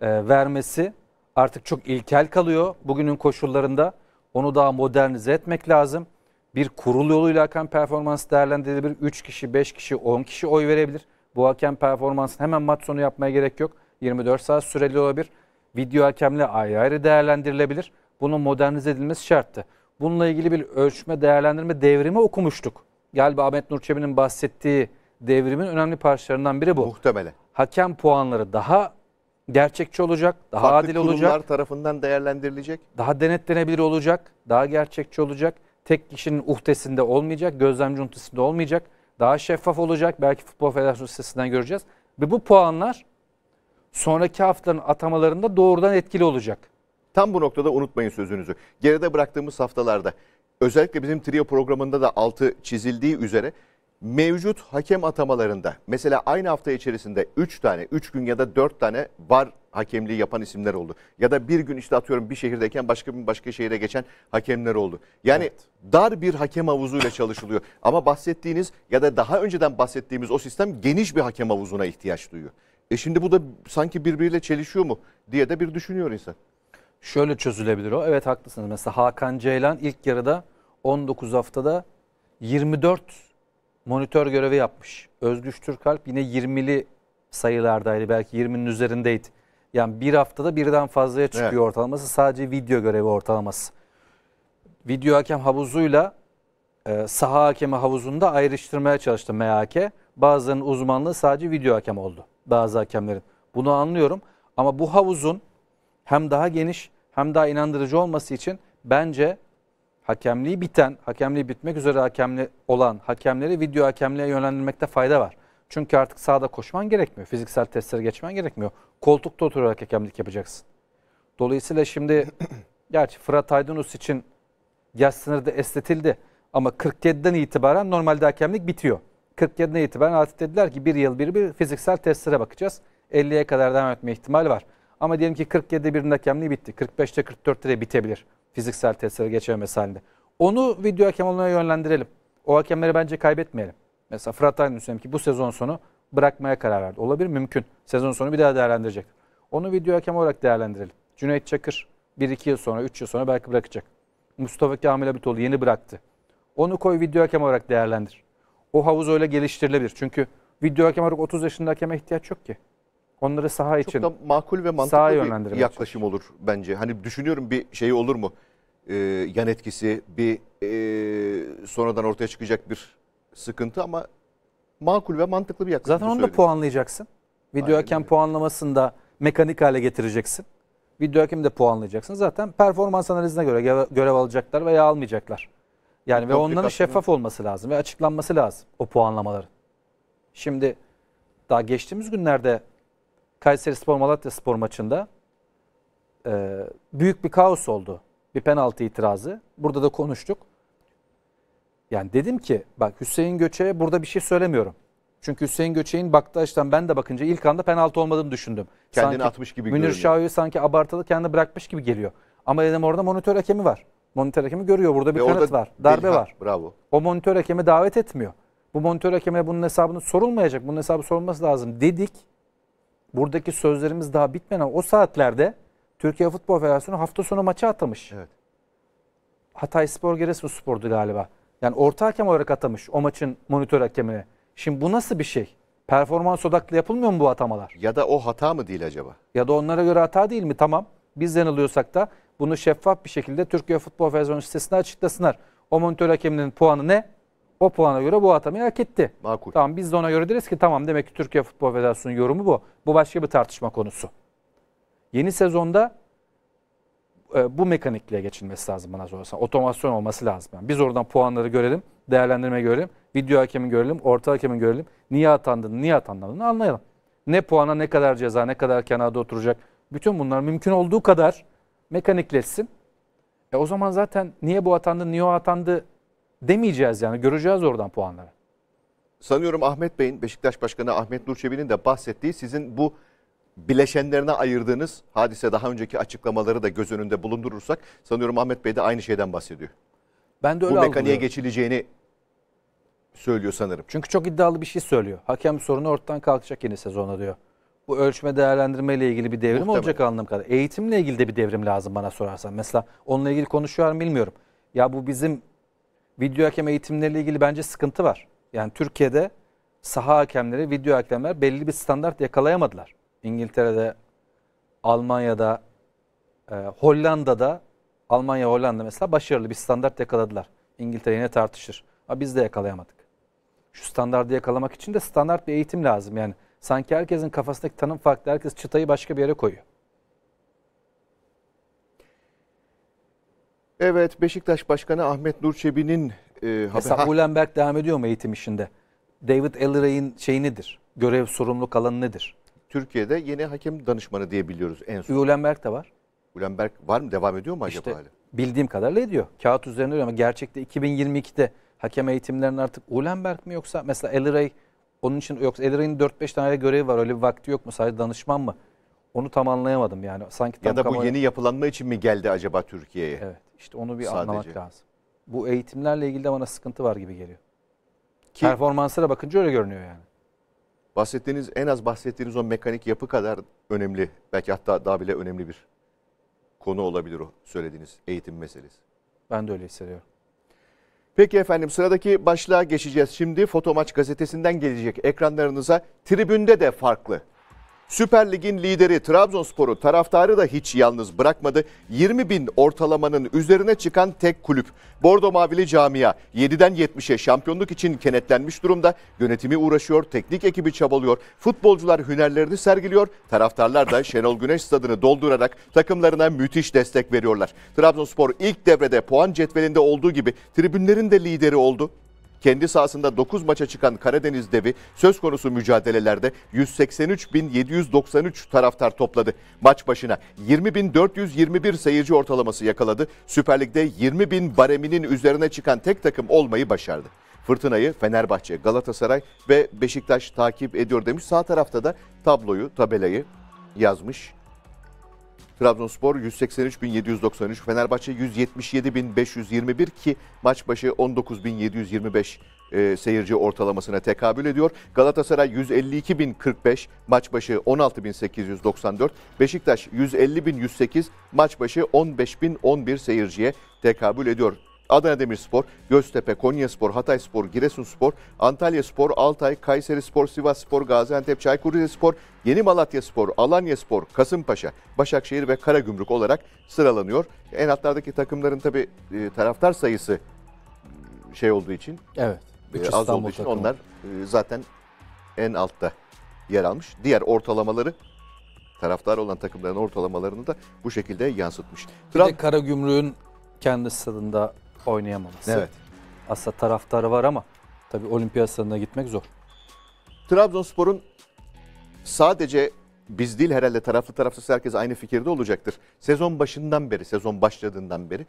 e, vermesi artık çok ilkel kalıyor bugünün koşullarında. Onu daha modernize etmek lazım. Bir kurul yoluyla hakem performans değerlendirilebilir. 3 kişi, 5 kişi, 10 kişi oy verebilir. Bu hakem performansını hemen maç sonu yapmaya gerek yok. 24 saat süreli olabilir. Video hakemle ayrı ayrı değerlendirilebilir. Bunun modernize edilmesi şarttı. Bununla ilgili bir ölçme değerlendirme devrimi okumuştuk. Galiba Ahmet Nur bahsettiği devrimin önemli parçalarından biri bu. Muhtemelen. Hakem puanları daha gerçekçi olacak, daha Farklı adil olacak. Farklı kurumlar tarafından değerlendirilecek. Daha denetlenebilir olacak, daha gerçekçi olacak. Tek kişinin uhdesinde olmayacak, gözlemci uhdesinde olmayacak. Daha şeffaf olacak. Belki Futbol Federasyonu sitesinden göreceğiz. Ve bu puanlar sonraki haftanın atamalarında doğrudan etkili olacak. Tam bu noktada unutmayın sözünüzü. Geride bıraktığımız haftalarda özellikle bizim trio programında da altı çizildiği üzere mevcut hakem atamalarında mesela aynı hafta içerisinde 3 tane, 3 gün ya da 4 tane var hakemliği yapan isimler oldu. Ya da bir gün işte atıyorum bir şehirdeyken başka bir başka şehire geçen hakemler oldu. Yani evet. dar bir hakem havuzuyla çalışılıyor. Ama bahsettiğiniz ya da daha önceden bahsettiğimiz o sistem geniş bir hakem havuzuna ihtiyaç duyuyor. E şimdi bu da sanki birbiriyle çelişiyor mu diye de bir düşünüyor insan. Şöyle çözülebilir o. Evet haklısınız. Mesela Hakan Ceylan ilk yarıda 19 haftada 24 monitör görevi yapmış. Özgüç Türkalp yine 20'li sayılardaydı belki 20'nin üzerindeydi. Yani bir haftada birden fazlaya çıkıyor evet. ortalaması sadece video görevi ortalaması. Video hakem havuzuyla e, saha hakemi havuzunda ayrıştırmaya çalıştı MHK. Bazılarının uzmanlığı sadece video hakem oldu bazı hakemlerin. Bunu anlıyorum ama bu havuzun hem daha geniş hem daha inandırıcı olması için bence hakemliği biten, hakemliği bitmek üzere hakemli olan hakemleri video hakemliğe yönlendirmekte fayda var. Çünkü artık sahada koşman gerekmiyor. Fiziksel testlere geçmen gerekmiyor. Koltukta oturarak hakemlik yapacaksın. Dolayısıyla şimdi gerçi Fırat Aydınus için yaş sınırı da estetildi. Ama 47'den itibaren normalde hakemlik bitiyor. 47'den itibaren artık dediler ki bir yıl bir bir fiziksel testlere bakacağız. 50'ye kadar devam etme ihtimali var. Ama diyelim ki 47'de birinin hakemliği bitti. 45'te 44'te de bitebilir. Fiziksel testlere geçememesi halinde. Onu video hakem olmaya yönlendirelim. O hakemleri bence kaybetmeyelim. Mesela Fırat Aydın düşünelim ki bu sezon sonu bırakmaya karar verdi. Olabilir mümkün. Sezon sonu bir daha değerlendirecek. Onu video hakem olarak değerlendirelim. Cüneyt Çakır 1-2 yıl sonra 3 yıl sonra belki bırakacak. Mustafa Kamil Abitoğlu yeni bıraktı. Onu koy video hakem olarak değerlendir. O havuz öyle geliştirilebilir. Çünkü video hakem olarak 30 yaşında hakeme ihtiyaç yok ki. Onları saha Çok için. Çok da makul ve mantıklı bir yaklaşım olur bence. Hani düşünüyorum bir şey olur mu? Ee, yan etkisi bir e, sonradan ortaya çıkacak bir sıkıntı ama makul ve mantıklı bir yaklaşım. Zaten onu söyledim. da puanlayacaksın. Video Aynen hakem puanlamasında mekanik hale getireceksin. Video hakemi de puanlayacaksın. Zaten performans analizine göre görev alacaklar veya almayacaklar. Yani ve onların şeffaf olması lazım ve açıklanması lazım o puanlamaların. Şimdi daha geçtiğimiz günlerde Kayseri Spor Malatya Spor maçında e, büyük bir kaos oldu. Bir penaltı itirazı. Burada da konuştuk. Yani dedim ki bak Hüseyin Göçe'ye burada bir şey söylemiyorum. Çünkü Hüseyin Göçe'nin baktığı açıdan ben de bakınca ilk anda penaltı olmadığını düşündüm. Kendini sanki atmış gibi Münir Şahin'i sanki abartılı kendi bırakmış gibi geliyor. Ama dedim orada monitör hakemi var. Monitör hakemi görüyor burada bir kanıt var. Darbe delihan, var. Bravo. O monitör hakemi davet etmiyor. Bu monitör hakemine bunun hesabını sorulmayacak. Bunun hesabı sorulması lazım dedik buradaki sözlerimiz daha bitmeden o saatlerde Türkiye Futbol Federasyonu hafta sonu maçı atamış. Evet. Hatay Spor Giresun Spor'du galiba. Yani orta hakem olarak atamış o maçın monitör hakemini. Şimdi bu nasıl bir şey? Performans odaklı yapılmıyor mu bu atamalar? Ya da o hata mı değil acaba? Ya da onlara göre hata değil mi? Tamam. Biz yanılıyorsak da bunu şeffaf bir şekilde Türkiye Futbol Federasyonu sitesine açıklasınlar. O monitör hakeminin puanı ne? O puana göre bu atamayı hak etti. Makul. Tamam biz de ona göre deriz ki tamam demek ki Türkiye Futbol Federasyonu'nun yorumu bu. Bu başka bir tartışma konusu. Yeni sezonda e, bu mekanikle geçilmesi lazım bana sorarsan. Otomasyon olması lazım. Yani biz oradan puanları görelim, değerlendirme görelim, video hakemi görelim, orta hakemi görelim. Niye atandığını, niye atandığını anlayalım. Ne puana, ne kadar ceza, ne kadar kenarda oturacak. Bütün bunlar mümkün olduğu kadar mekanikleşsin. E o zaman zaten niye bu atandı, niye o atandı demeyeceğiz yani göreceğiz oradan puanları. Sanıyorum Ahmet Bey'in, Beşiktaş Başkanı Ahmet Nurçebi'nin de bahsettiği sizin bu bileşenlerine ayırdığınız hadise daha önceki açıklamaları da göz önünde bulundurursak sanıyorum Ahmet Bey de aynı şeyden bahsediyor. Ben de öyle Bu mekaniğe geçileceğini söylüyor sanırım. Çünkü çok iddialı bir şey söylüyor. Hakem sorunu ortadan kalkacak yeni sezonda diyor. Bu ölçme değerlendirme ile ilgili bir devrim Muhtemelen. olacak anladığım kadar. Eğitimle ilgili de bir devrim lazım bana sorarsan. Mesela onunla ilgili konuşuyor bilmiyorum. Ya bu bizim video hakem eğitimleriyle ilgili bence sıkıntı var. Yani Türkiye'de saha hakemleri, video hakemler belli bir standart yakalayamadılar. İngiltere'de, Almanya'da, e, Hollanda'da, Almanya, Hollanda mesela başarılı bir standart yakaladılar. İngiltere yine tartışır. Ama biz de yakalayamadık. Şu standardı yakalamak için de standart bir eğitim lazım. Yani sanki herkesin kafasındaki tanım farklı, herkes çıtayı başka bir yere koyuyor. Evet Beşiktaş Başkanı Ahmet Nur Çebi'nin e, Mesela Ulenberg devam ediyor mu eğitim işinde? David Elleray'ın şey nedir? Görev sorumluluk alanı nedir? Türkiye'de yeni hakem danışmanı diye biliyoruz en son. Ulenberg de var. Ulenberg var mı? Devam ediyor mu acaba işte, Bildiğim kadarıyla ediyor. Kağıt üzerinde öyle ama gerçekte 2022'de hakem eğitimlerinin artık Ulenberg mi yoksa mesela Elleray onun için yoksa Elleray'ın 4-5 tane görevi var öyle bir vakti yok mu? Sadece danışman mı? Onu tam anlayamadım yani. Sanki tam Ya da bu kamuoyu- yeni yapılanma için mi geldi acaba Türkiye'ye? Evet. İşte onu bir anlamak lazım. Bu eğitimlerle ilgili de bana sıkıntı var gibi geliyor. Ki Performanslara bakınca öyle görünüyor yani. bahsettiğiniz en az bahsettiğiniz o mekanik yapı kadar önemli. Belki hatta daha bile önemli bir konu olabilir o söylediğiniz eğitim meselesi. Ben de öyle hissediyorum. Peki efendim sıradaki başlığa geçeceğiz. Şimdi Fotomaç gazetesinden gelecek ekranlarınıza tribünde de farklı Süper Lig'in lideri Trabzonspor'u taraftarı da hiç yalnız bırakmadı. 20 bin ortalamanın üzerine çıkan tek kulüp. Bordo Mavili Camia 7'den 70'e şampiyonluk için kenetlenmiş durumda. Yönetimi uğraşıyor, teknik ekibi çabalıyor. Futbolcular hünerlerini sergiliyor. Taraftarlar da Şenol Güneş stadını doldurarak takımlarına müthiş destek veriyorlar. Trabzonspor ilk devrede puan cetvelinde olduğu gibi tribünlerin de lideri oldu. Kendi sahasında 9 maça çıkan Karadeniz devi söz konusu mücadelelerde 183.793 taraftar topladı. Maç başına 20.421 seyirci ortalaması yakaladı. Süper Lig'de 20.000 bareminin üzerine çıkan tek takım olmayı başardı. Fırtınayı Fenerbahçe, Galatasaray ve Beşiktaş takip ediyor demiş. Sağ tarafta da tabloyu, tabelayı yazmış Trabzonspor 183.793, Fenerbahçe 177.521 ki maç başı 19.725 e, seyirci ortalamasına tekabül ediyor. Galatasaray 152.045, maç başı 16.894, Beşiktaş 150.108, maç başı 15.011 seyirciye tekabül ediyor. Adana Demirspor, Göztepe, Konyaspor, Hatayspor, Giresunspor, Antalyaspor, Altay, Kayserispor, Sivasspor, Gaziantep, Çaykur Rizespor, Yeni Malatyaspor, Alanyaspor, Kasımpaşa, Başakşehir ve Karagümrük olarak sıralanıyor. En altlardaki takımların tabii e, taraftar sayısı ıı, şey olduğu için. Evet. E, üç az olduğu için takımı. onlar e, zaten en altta yer almış. Diğer ortalamaları taraftar olan takımların ortalamalarını da bu şekilde yansıtmış. Bir Trump, de Karagümrük'ün kendi stadında oynayamaması. Evet. Aslında taraftarı var ama tabii olimpiyat stadına gitmek zor. Trabzonspor'un sadece biz değil herhalde taraflı tarafsız herkes aynı fikirde olacaktır. Sezon başından beri, sezon başladığından beri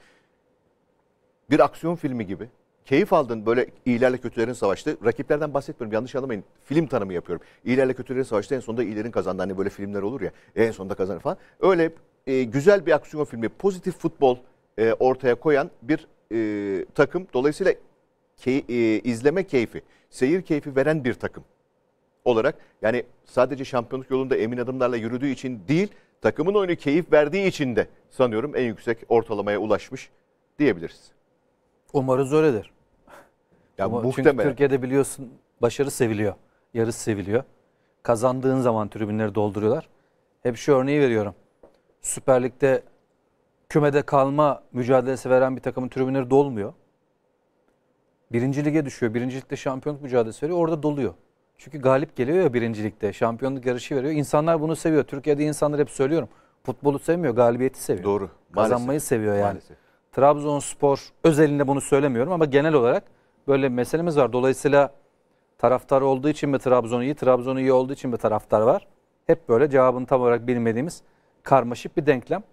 bir aksiyon filmi gibi keyif aldın böyle iyilerle kötülerin savaştı. Rakiplerden bahsetmiyorum yanlış anlamayın. Film tanımı yapıyorum. İyilerle kötülerin savaştı en sonunda iyilerin kazandı. Hani böyle filmler olur ya e, en sonunda kazanır falan. Öyle e, güzel bir aksiyon filmi pozitif futbol e, ortaya koyan bir e, takım. Dolayısıyla key, e, izleme keyfi, seyir keyfi veren bir takım olarak yani sadece şampiyonluk yolunda emin adımlarla yürüdüğü için değil, takımın oyunu keyif verdiği için de sanıyorum en yüksek ortalamaya ulaşmış diyebiliriz. Umarız öyledir. Ya Ama muhtemelen. Çünkü Türkiye'de biliyorsun başarı seviliyor, yarış seviliyor. Kazandığın zaman tribünleri dolduruyorlar. Hep şu örneği veriyorum. Süper Lig'de kümede kalma mücadelesi veren bir takımın tribünleri dolmuyor. Birinci lige düşüyor. Birincilikte şampiyonluk mücadelesi veriyor. Orada doluyor. Çünkü galip geliyor ya birincilikte. Şampiyonluk yarışı veriyor. İnsanlar bunu seviyor. Türkiye'de insanlar hep söylüyorum. Futbolu sevmiyor, galibiyeti seviyor. Doğru. Kazanmayı seviyor yani. Maalesef. Trabzonspor özelinde bunu söylemiyorum ama genel olarak böyle bir meselemiz var. Dolayısıyla taraftar olduğu için mi Trabzon iyi, Trabzon iyi olduğu için mi taraftar var? Hep böyle cevabını tam olarak bilmediğimiz karmaşık bir denklem.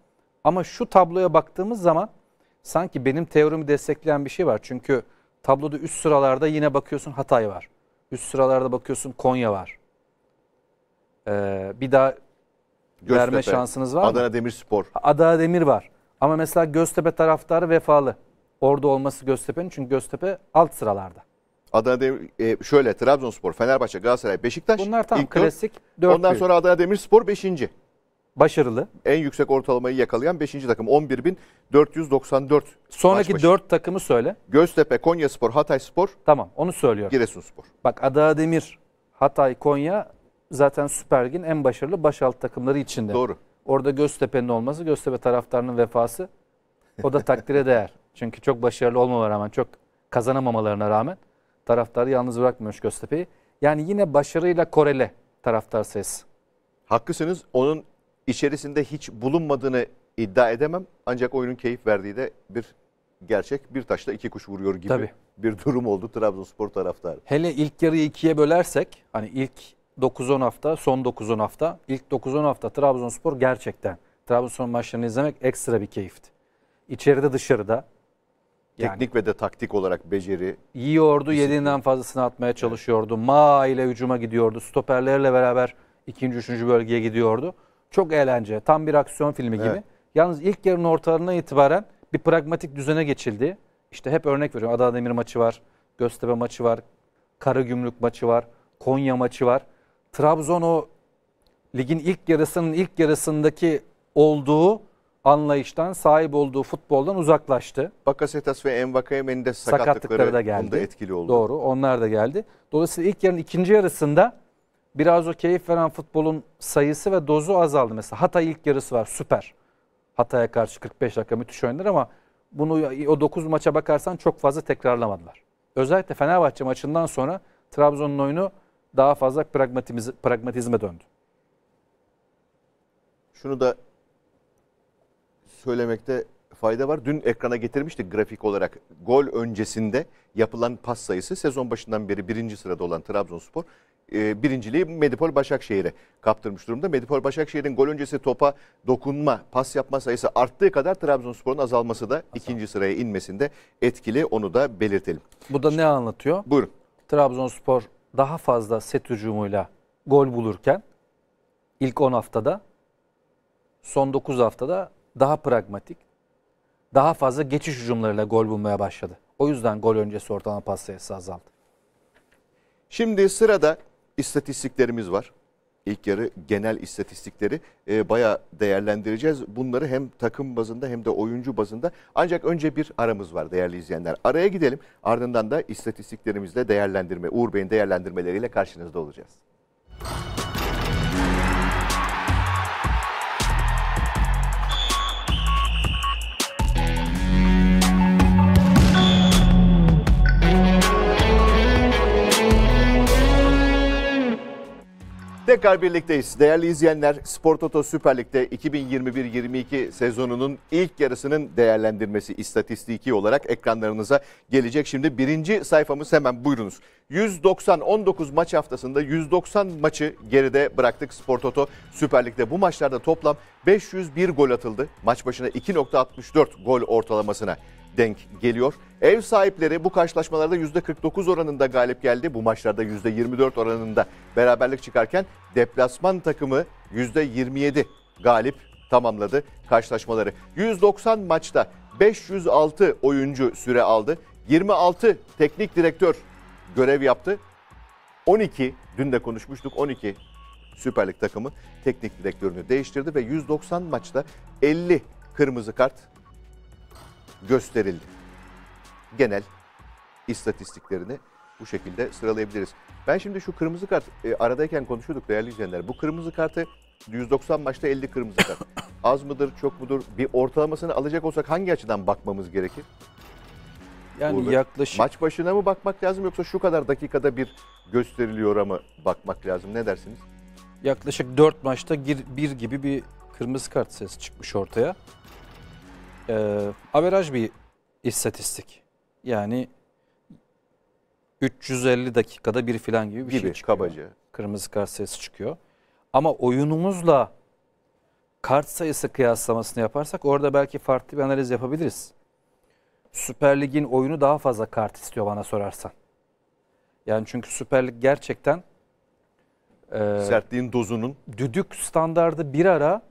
Ama şu tabloya baktığımız zaman sanki benim teorimi destekleyen bir şey var. Çünkü tabloda üst sıralarda yine bakıyorsun Hatay var. Üst sıralarda bakıyorsun Konya var. Ee, bir daha Göztepe, verme şansınız var Adana mı? Spor. Adana Demir var. Ama mesela Göztepe taraftarı vefalı. Orada olması Göztepe'nin çünkü Göztepe alt sıralarda. Adana Demir e, şöyle Trabzonspor, Fenerbahçe, Galatasaray, Beşiktaş. Bunlar tam klasik dört. Ondan büyük. sonra Adana Demir Spor 5 başarılı. En yüksek ortalamayı yakalayan 5. takım 11.494. Sonraki maç 4 takımı söyle. Göztepe, Konyaspor, Hatayspor. Tamam onu söylüyorum. Giresunspor. Bak Ada Demir, Hatay, Konya zaten Süper Lig'in en başarılı baş alt takımları içinde. Doğru. Orada Göztepe'nin olması, Göztepe taraftarının vefası o da takdire değer. Çünkü çok başarılı olmama rağmen, çok kazanamamalarına rağmen taraftarı yalnız bırakmamış Göztepe'yi. Yani yine başarıyla korele taraftar sayısı. Haklısınız. Onun içerisinde hiç bulunmadığını iddia edemem. Ancak oyunun keyif verdiği de bir gerçek. Bir taşla iki kuş vuruyor gibi Tabii. bir durum oldu Trabzonspor taraftarı. Hele ilk yarıyı ikiye bölersek hani ilk 9-10 hafta, son 9-10 hafta, ilk 9-10 hafta Trabzonspor gerçekten Trabzonspor maçlarını izlemek ekstra bir keyifti. İçeride dışarıda yani, Teknik ve de taktik olarak beceri. Yiyordu, bizim... yediğinden fazlasını atmaya çalışıyordu. Evet. Ma ile hücuma gidiyordu. Stoperlerle beraber ikinci, üçüncü bölgeye gidiyordu. Çok eğlence. Tam bir aksiyon filmi gibi. Yalnız ilk yarının ortalarına itibaren bir pragmatik düzene geçildi. İşte hep örnek veriyorum. Adana Demir maçı var. Göztepe maçı var. Karagümrük maçı var. Konya maçı var. Trabzon o ligin ilk yarısının ilk yarısındaki olduğu anlayıştan, sahip olduğu futboldan uzaklaştı. Bakasetas ve Envakayemen'in de sakatlıkları, sakatlıkları da geldi. etkili oldu. Doğru onlar da geldi. Dolayısıyla ilk yarının ikinci yarısında biraz o keyif veren futbolun sayısı ve dozu azaldı. Mesela Hatay ilk yarısı var süper. Hatay'a karşı 45 dakika müthiş oynadılar ama bunu o 9 maça bakarsan çok fazla tekrarlamadılar. Özellikle Fenerbahçe maçından sonra Trabzon'un oyunu daha fazla pragmatizme, pragmatizme döndü. Şunu da söylemekte fayda var. Dün ekrana getirmiştik grafik olarak. Gol öncesinde yapılan pas sayısı sezon başından beri birinci sırada olan Trabzonspor e, birinciliği Medipol Başakşehir'e kaptırmış durumda. Medipol Başakşehir'in gol öncesi topa dokunma, pas yapma sayısı arttığı kadar Trabzonspor'un azalması da Azal. ikinci sıraya inmesinde etkili onu da belirtelim. Bu da Şimdi, ne anlatıyor? Buyurun. Trabzonspor daha fazla set hücumuyla gol bulurken ilk 10 haftada son 9 haftada daha pragmatik, daha fazla geçiş hücumlarıyla gol bulmaya başladı. O yüzden gol öncesi ortalama pas sayısı azaldı. Şimdi sırada istatistiklerimiz var. İlk yarı genel istatistikleri e, bayağı değerlendireceğiz. Bunları hem takım bazında hem de oyuncu bazında. Ancak önce bir aramız var değerli izleyenler. Araya gidelim. Ardından da istatistiklerimizle değerlendirme, Uğur Bey'in değerlendirmeleriyle karşınızda olacağız. Tekrar birlikteyiz. Değerli izleyenler Spor Toto Süper Lig'de 2021-22 sezonunun ilk yarısının değerlendirmesi istatistiki olarak ekranlarınıza gelecek. Şimdi birinci sayfamız hemen buyurunuz. 190 19 maç haftasında 190 maçı geride bıraktık Spor Toto Süper Lig'de. Bu maçlarda toplam 501 gol atıldı. Maç başına 2.64 gol ortalamasına denk geliyor. Ev sahipleri bu karşılaşmalarda %49 oranında galip geldi. Bu maçlarda %24 oranında beraberlik çıkarken deplasman takımı %27 galip tamamladı karşılaşmaları. 190 maçta 506 oyuncu süre aldı. 26 teknik direktör görev yaptı. 12 dün de konuşmuştuk 12 Süper Lig takımı teknik direktörünü değiştirdi ve 190 maçta 50 kırmızı kart gösterildi. Genel istatistiklerini bu şekilde sıralayabiliriz. Ben şimdi şu kırmızı kart e, aradayken konuşuyorduk değerli izleyenler. Bu kırmızı kartı 190 maçta 50 kırmızı kart. Az mıdır, çok mudur? Bir ortalamasını alacak olsak hangi açıdan bakmamız gerekir? Yani Uğurlu. yaklaşık maç başına mı bakmak lazım yoksa şu kadar dakikada bir gösteriliyor ama bakmak lazım? Ne dersiniz? Yaklaşık 4 maçta bir gibi bir kırmızı kart sesi çıkmış ortaya e, averaj bir istatistik. Yani 350 dakikada bir filan gibi bir şey gibi, şey çıkıyor. kabaca. Kırmızı kart sayısı çıkıyor. Ama oyunumuzla kart sayısı kıyaslamasını yaparsak orada belki farklı bir analiz yapabiliriz. Süper Lig'in oyunu daha fazla kart istiyor bana sorarsan. Yani çünkü Süper Lig gerçekten e, sertliğin dozunun düdük standardı bir ara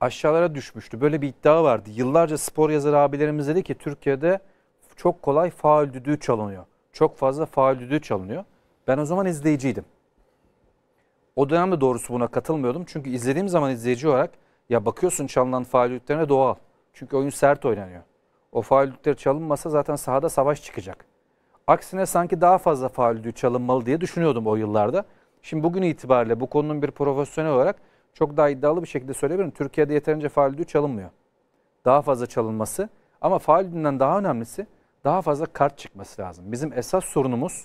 aşağılara düşmüştü. Böyle bir iddia vardı. Yıllarca spor yazarı abilerimiz dedi ki Türkiye'de çok kolay faal düdüğü çalınıyor. Çok fazla faal düdüğü çalınıyor. Ben o zaman izleyiciydim. O dönemde doğrusu buna katılmıyordum. Çünkü izlediğim zaman izleyici olarak ya bakıyorsun çalınan faal düdüklerine doğal. Çünkü oyun sert oynanıyor. O faal düdükleri çalınmasa zaten sahada savaş çıkacak. Aksine sanki daha fazla faal düdüğü çalınmalı diye düşünüyordum o yıllarda. Şimdi bugün itibariyle bu konunun bir profesyonel olarak çok daha iddialı bir şekilde söyleyebilirim. Türkiye'de yeterince faal düğü çalınmıyor. Daha fazla çalınması ama faal düğünden daha önemlisi daha fazla kart çıkması lazım. Bizim esas sorunumuz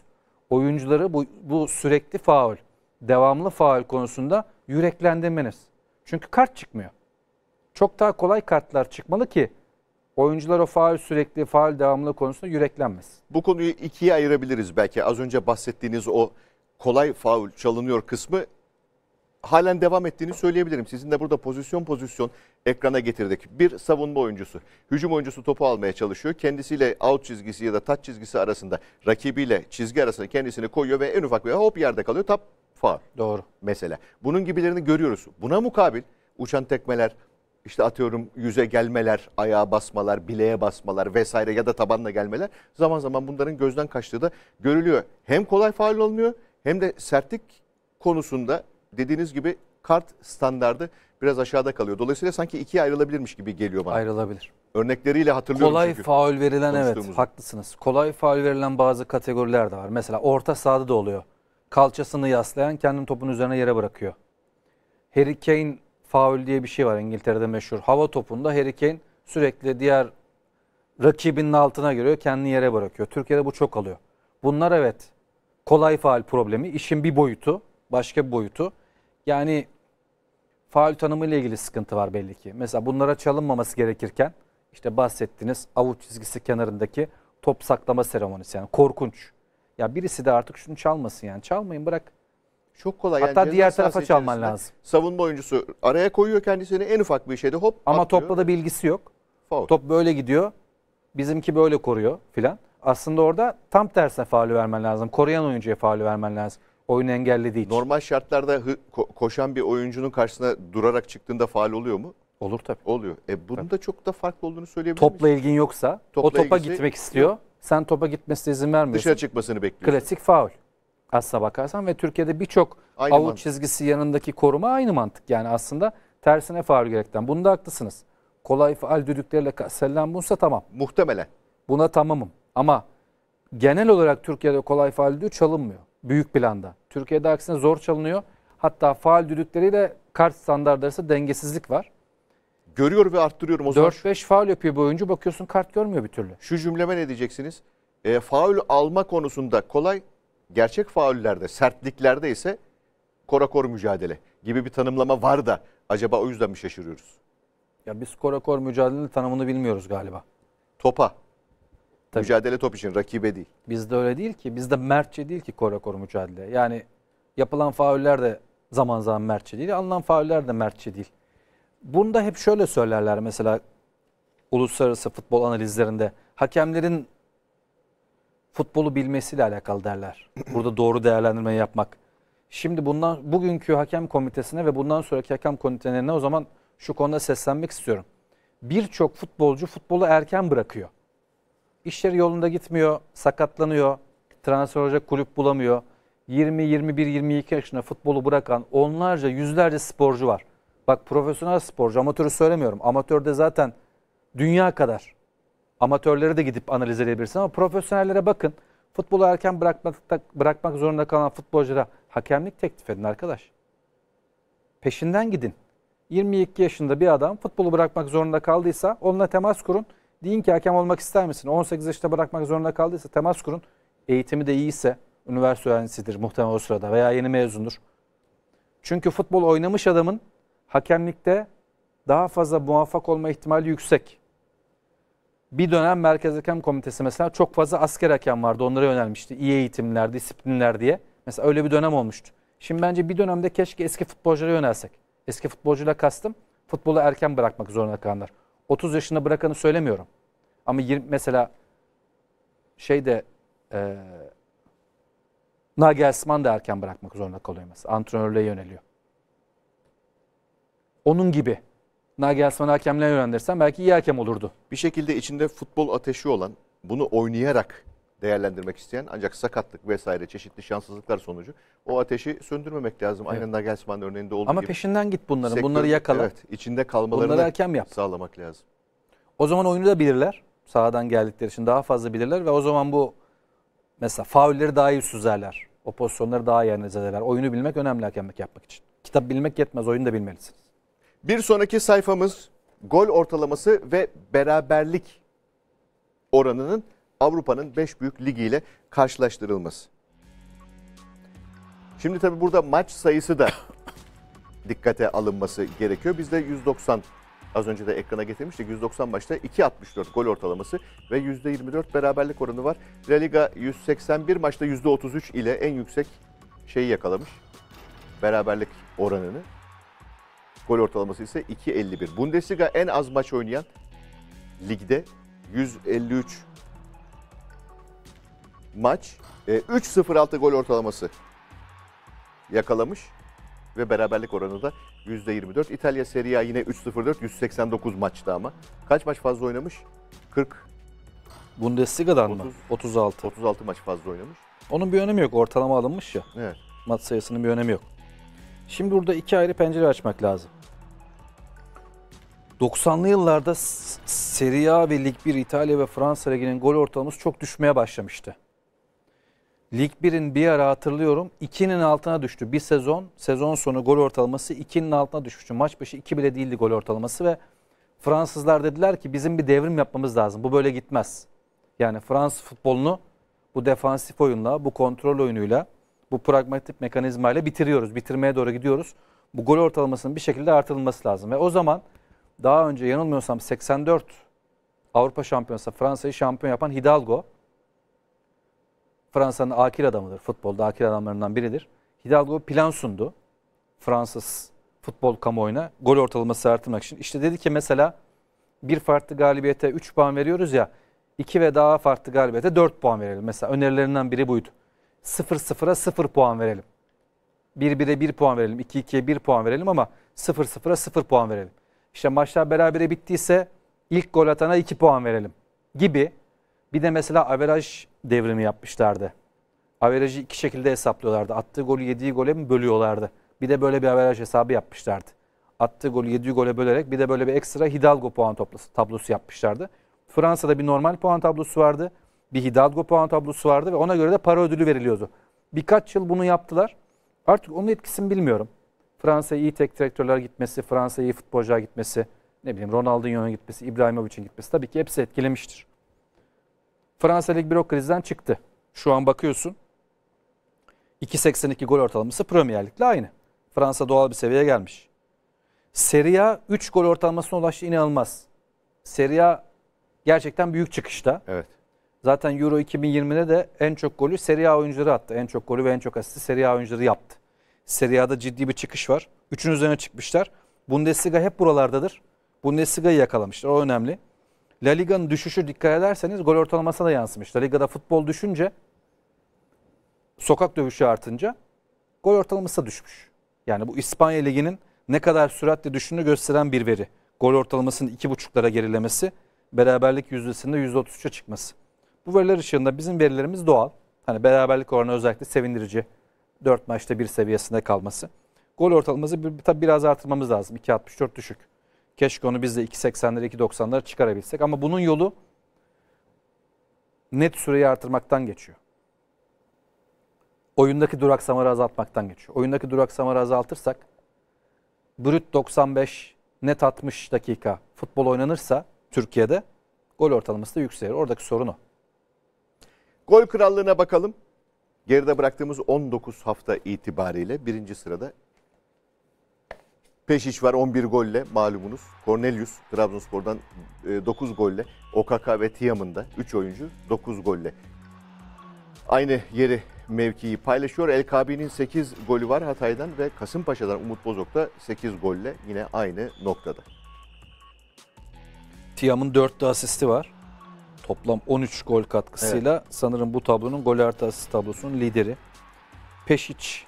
oyuncuları bu, bu sürekli faul, devamlı faul konusunda yüreklendirmeniz. Çünkü kart çıkmıyor. Çok daha kolay kartlar çıkmalı ki oyuncular o faal sürekli, faal devamlı konusunda yüreklenmesin. Bu konuyu ikiye ayırabiliriz belki. Az önce bahsettiğiniz o kolay faul çalınıyor kısmı halen devam ettiğini söyleyebilirim. Sizin de burada pozisyon pozisyon ekrana getirdik. Bir savunma oyuncusu, hücum oyuncusu topu almaya çalışıyor. Kendisiyle out çizgisi ya da touch çizgisi arasında, rakibiyle çizgi arasında kendisini koyuyor ve en ufak bir hop yerde kalıyor. Tap faul. Doğru. Mesela. Bunun gibilerini görüyoruz. Buna mukabil uçan tekmeler, işte atıyorum yüze gelmeler, ayağa basmalar, bileğe basmalar vesaire ya da tabanla gelmeler zaman zaman bunların gözden kaçtığı da görülüyor. Hem kolay faul olmuyor hem de sertlik konusunda dediğiniz gibi kart standardı biraz aşağıda kalıyor. Dolayısıyla sanki ikiye ayrılabilirmiş gibi geliyor bana. Ayrılabilir. Örnekleriyle hatırlıyorum Kolay çünkü. faul verilen evet haklısınız. Kolay faul verilen bazı kategoriler de var. Mesela orta sahada da oluyor. Kalçasını yaslayan kendini topun üzerine yere bırakıyor. Harry Kane faul diye bir şey var İngiltere'de meşhur. Hava topunda Harry Kane sürekli diğer rakibinin altına giriyor, kendini yere bırakıyor. Türkiye'de bu çok alıyor. Bunlar evet kolay faal problemi, işin bir boyutu başka bir boyutu. Yani faal tanımıyla ilgili sıkıntı var belli ki. Mesela bunlara çalınmaması gerekirken işte bahsettiğiniz avuç çizgisi kenarındaki top saklama seremonisi yani korkunç. Ya birisi de artık şunu çalmasın yani çalmayın bırak. Çok kolay. Hatta yani diğer tarafa çalman lazım. Savunma oyuncusu araya koyuyor kendisini en ufak bir şeyde hop Ama atlıyor. topla da bilgisi yok. Foul. Top böyle gidiyor. Bizimki böyle koruyor filan. Aslında orada tam tersine faali vermen lazım. Koruyan oyuncuya faali vermen lazım. Oyun engellediği için. Normal şartlarda hı, ko- koşan bir oyuncunun karşısına durarak çıktığında faal oluyor mu? Olur tabii. Oluyor. E bunun Tabii. da çok da farklı olduğunu söyleyebilir Topla miyiz? ilgin yoksa Topla o topa ilgisi- gitmek istiyor. Sen topa gitmesine izin vermiyorsun. Dışarı çıkmasını bekliyoruz. Klasik faul. Aslına bakarsan ve Türkiye'de birçok avuç çizgisi yanındaki koruma aynı mantık. Yani aslında tersine faul gerekten. Bunda haklısınız. Kolay faul düdükleriyle Selam Bunsa tamam. Muhtemelen. Buna tamamım. Ama genel olarak Türkiye'de kolay faal düdüğü çalınmıyor. Büyük planda. Türkiye'de aksine zor çalınıyor. Hatta faal düdükleriyle kart standartları arasında dengesizlik var. Görüyor ve arttırıyorum o zaman. 4-5 faal yapıyor bu oyuncu bakıyorsun kart görmüyor bir türlü. Şu cümleme ne diyeceksiniz? E, faul alma konusunda kolay, gerçek faullerde, sertliklerde ise korakor mücadele gibi bir tanımlama var da acaba o yüzden mi şaşırıyoruz? Ya biz korakor mücadelenin tanımını bilmiyoruz galiba. Topa Tabii. Mücadele top için, rakibe değil. Bizde öyle değil ki. Bizde mertçe değil ki kora kor mücadele. Yani yapılan fauller de zaman zaman mertçe değil. Alınan fauller de mertçe değil. Bunu da hep şöyle söylerler mesela uluslararası futbol analizlerinde. Hakemlerin futbolu bilmesiyle alakalı derler. Burada doğru değerlendirme yapmak. Şimdi bundan bugünkü hakem komitesine ve bundan sonraki hakem komitelerine o zaman şu konuda seslenmek istiyorum. Birçok futbolcu futbolu erken bırakıyor işleri yolunda gitmiyor, sakatlanıyor, transfer olacak kulüp bulamıyor. 20, 21, 22 yaşında futbolu bırakan onlarca, yüzlerce sporcu var. Bak profesyonel sporcu, amatörü söylemiyorum. Amatörde zaten dünya kadar. Amatörlere de gidip analiz edebilirsin ama profesyonellere bakın. Futbolu erken bırakmak, bırakmak zorunda kalan futbolculara hakemlik teklif edin arkadaş. Peşinden gidin. 22 yaşında bir adam futbolu bırakmak zorunda kaldıysa onunla temas kurun. Deyin ki hakem olmak ister misin? 18 yaşta bırakmak zorunda kaldıysa temas kurun. Eğitimi de iyiyse üniversite öğrencisidir muhtemelen o sırada veya yeni mezundur. Çünkü futbol oynamış adamın hakemlikte daha fazla muvaffak olma ihtimali yüksek. Bir dönem Merkez Hakem Komitesi mesela çok fazla asker hakem vardı. Onlara yönelmişti. İyi eğitimler, disiplinler diye. Mesela öyle bir dönem olmuştu. Şimdi bence bir dönemde keşke eski futbolculara yönelsek. Eski futbolcuyla kastım futbolu erken bırakmak zorunda kalanlar. 30 yaşında bırakanı söylemiyorum. Ama 20, mesela şeyde e, Nagelsmann da erken bırakmak zorunda kalıyor mesela. Antrenörlüğe yöneliyor. Onun gibi Nagelsmann'ı hakemle yönlendirsem belki iyi hakem olurdu. Bir şekilde içinde futbol ateşi olan, bunu oynayarak değerlendirmek isteyen ancak sakatlık vesaire çeşitli şanssızlıklar sonucu o ateşi söndürmemek lazım. Evet. Aynen Nagelsmann örneğinde olduğu Ama gibi. Ama peşinden git bunların. Sektör, bunları yakala. Evet, içinde kalmalarını bunları erken yap. sağlamak lazım. O zaman oyunu da bilirler. sağdan geldikleri için daha fazla bilirler ve o zaman bu mesela faulleri daha iyi süzerler. O pozisyonları daha iyi analiz ederler. Oyunu bilmek önemli hakemlik yapmak için. Kitap bilmek yetmez, oyunu da bilmelisiniz. Bir sonraki sayfamız gol ortalaması ve beraberlik oranının Avrupa'nın 5 büyük ligiyle karşılaştırılması. Şimdi tabii burada maç sayısı da dikkate alınması gerekiyor. Bizde 190 az önce de ekrana getirmiştik. 190 maçta 2.64 gol ortalaması ve %24 beraberlik oranı var. La Liga 181 maçta %33 ile en yüksek şeyi yakalamış. Beraberlik oranını. Gol ortalaması ise 2.51. Bundesliga en az maç oynayan ligde 153 maç e, 3-0 gol ortalaması yakalamış ve beraberlik oranı da %24. İtalya Serie A yine 3-0-4 189 maçta ama. Kaç maç fazla oynamış? 40 Bundesliga'dan 30, mı? 36. 36 maç fazla oynamış. Onun bir önemi yok. Ortalama alınmış ya. Evet. Maç sayısının bir önemi yok. Şimdi burada iki ayrı pencere açmak lazım. 90'lı yıllarda Serie A ve Lig 1 İtalya ve Fransa liginin gol ortalaması çok düşmeye başlamıştı. Lig 1'in bir ara hatırlıyorum 2'nin altına düştü. Bir sezon, sezon sonu gol ortalaması 2'nin altına düşmüştü. Maç başı 2 bile değildi gol ortalaması ve Fransızlar dediler ki bizim bir devrim yapmamız lazım. Bu böyle gitmez. Yani Fransız futbolunu bu defansif oyunla, bu kontrol oyunuyla, bu pragmatik mekanizmayla bitiriyoruz. Bitirmeye doğru gidiyoruz. Bu gol ortalamasının bir şekilde artırılması lazım. Ve o zaman daha önce yanılmıyorsam 84 Avrupa Şampiyonası Fransa'yı şampiyon yapan Hidalgo Fransa'nın akil adamıdır. Futbolda akil adamlarından biridir. Hidalgo plan sundu. Fransız futbol kamuoyuna gol ortalaması artırmak için. İşte dedi ki mesela bir farklı galibiyete 3 puan veriyoruz ya 2 ve daha farklı galibiyete 4 puan verelim. Mesela önerilerinden biri buydu. 0-0'a 0 puan verelim. 1-1'e 1 puan verelim. 2-2'ye 1 puan verelim ama 0-0'a 0 puan verelim. İşte maçlar berabere bittiyse ilk gol atana 2 puan verelim gibi bir de mesela averaj devrimi yapmışlardı. Averajı iki şekilde hesaplıyorlardı. Attığı golü yediği gole mi bölüyorlardı. Bir de böyle bir averaj hesabı yapmışlardı. Attığı golü yediği gole bölerek bir de böyle bir ekstra Hidalgo puan tablosu, tablosu yapmışlardı. Fransa'da bir normal puan tablosu vardı. Bir Hidalgo puan tablosu vardı ve ona göre de para ödülü veriliyordu. Birkaç yıl bunu yaptılar. Artık onun etkisini bilmiyorum. Fransa'ya iyi tek direktörler gitmesi, Fransa'ya iyi futbolcular gitmesi, ne bileyim Ronaldinho'nun gitmesi, İbrahimovic'in gitmesi tabii ki hepsi etkilemiştir. Fransa Lig 1 o krizden çıktı. Şu an bakıyorsun 2.82 gol ortalaması Premier Lig'le aynı. Fransa doğal bir seviyeye gelmiş. Serie A 3 gol ortalamasına ulaştı inanılmaz. Serie A gerçekten büyük çıkışta. Evet. Zaten Euro 2020'de de en çok golü Serie A oyuncuları attı. En çok golü ve en çok asisti Serie A oyuncuları yaptı. Serie A'da ciddi bir çıkış var. Üçün üzerine çıkmışlar. Bundesliga hep buralardadır. Bundesliga'yı yakalamışlar. O önemli. La Liga'nın düşüşü dikkat ederseniz gol ortalamasına da yansımış. La Liga'da futbol düşünce, sokak dövüşü artınca gol ortalaması da düşmüş. Yani bu İspanya Ligi'nin ne kadar süratle düşünü gösteren bir veri. Gol ortalamasının iki buçuklara gerilemesi, beraberlik yüzdesinde yüzde %33'e çıkması. Bu veriler ışığında bizim verilerimiz doğal. Hani beraberlik oranı özellikle sevindirici. dört maçta bir seviyesinde kalması. Gol ortalaması bir, tabii biraz artırmamız lazım. 2.64 düşük. Keşke onu biz de 2.80'lere 2.90'lara çıkarabilsek. Ama bunun yolu net süreyi artırmaktan geçiyor. Oyundaki duraksamaları azaltmaktan geçiyor. Oyundaki duraksamaları azaltırsak brüt 95 net 60 dakika futbol oynanırsa Türkiye'de gol ortalaması da yükselir. Oradaki sorun o. Gol krallığına bakalım. Geride bıraktığımız 19 hafta itibariyle birinci sırada Peşiş var 11 golle malumunuz. Cornelius Trabzonspor'dan 9 e, golle. Okaka ve Tiam'ın da 3 oyuncu 9 golle. Aynı yeri mevkiyi paylaşıyor. El Kabi'nin 8 golü var Hatay'dan ve Kasımpaşa'dan Umut Bozok da 8 golle yine aynı noktada. Tiam'ın 4 de asisti var. Toplam 13 gol katkısıyla evet. sanırım bu tablonun gol artı asist tablosunun lideri. Peşiç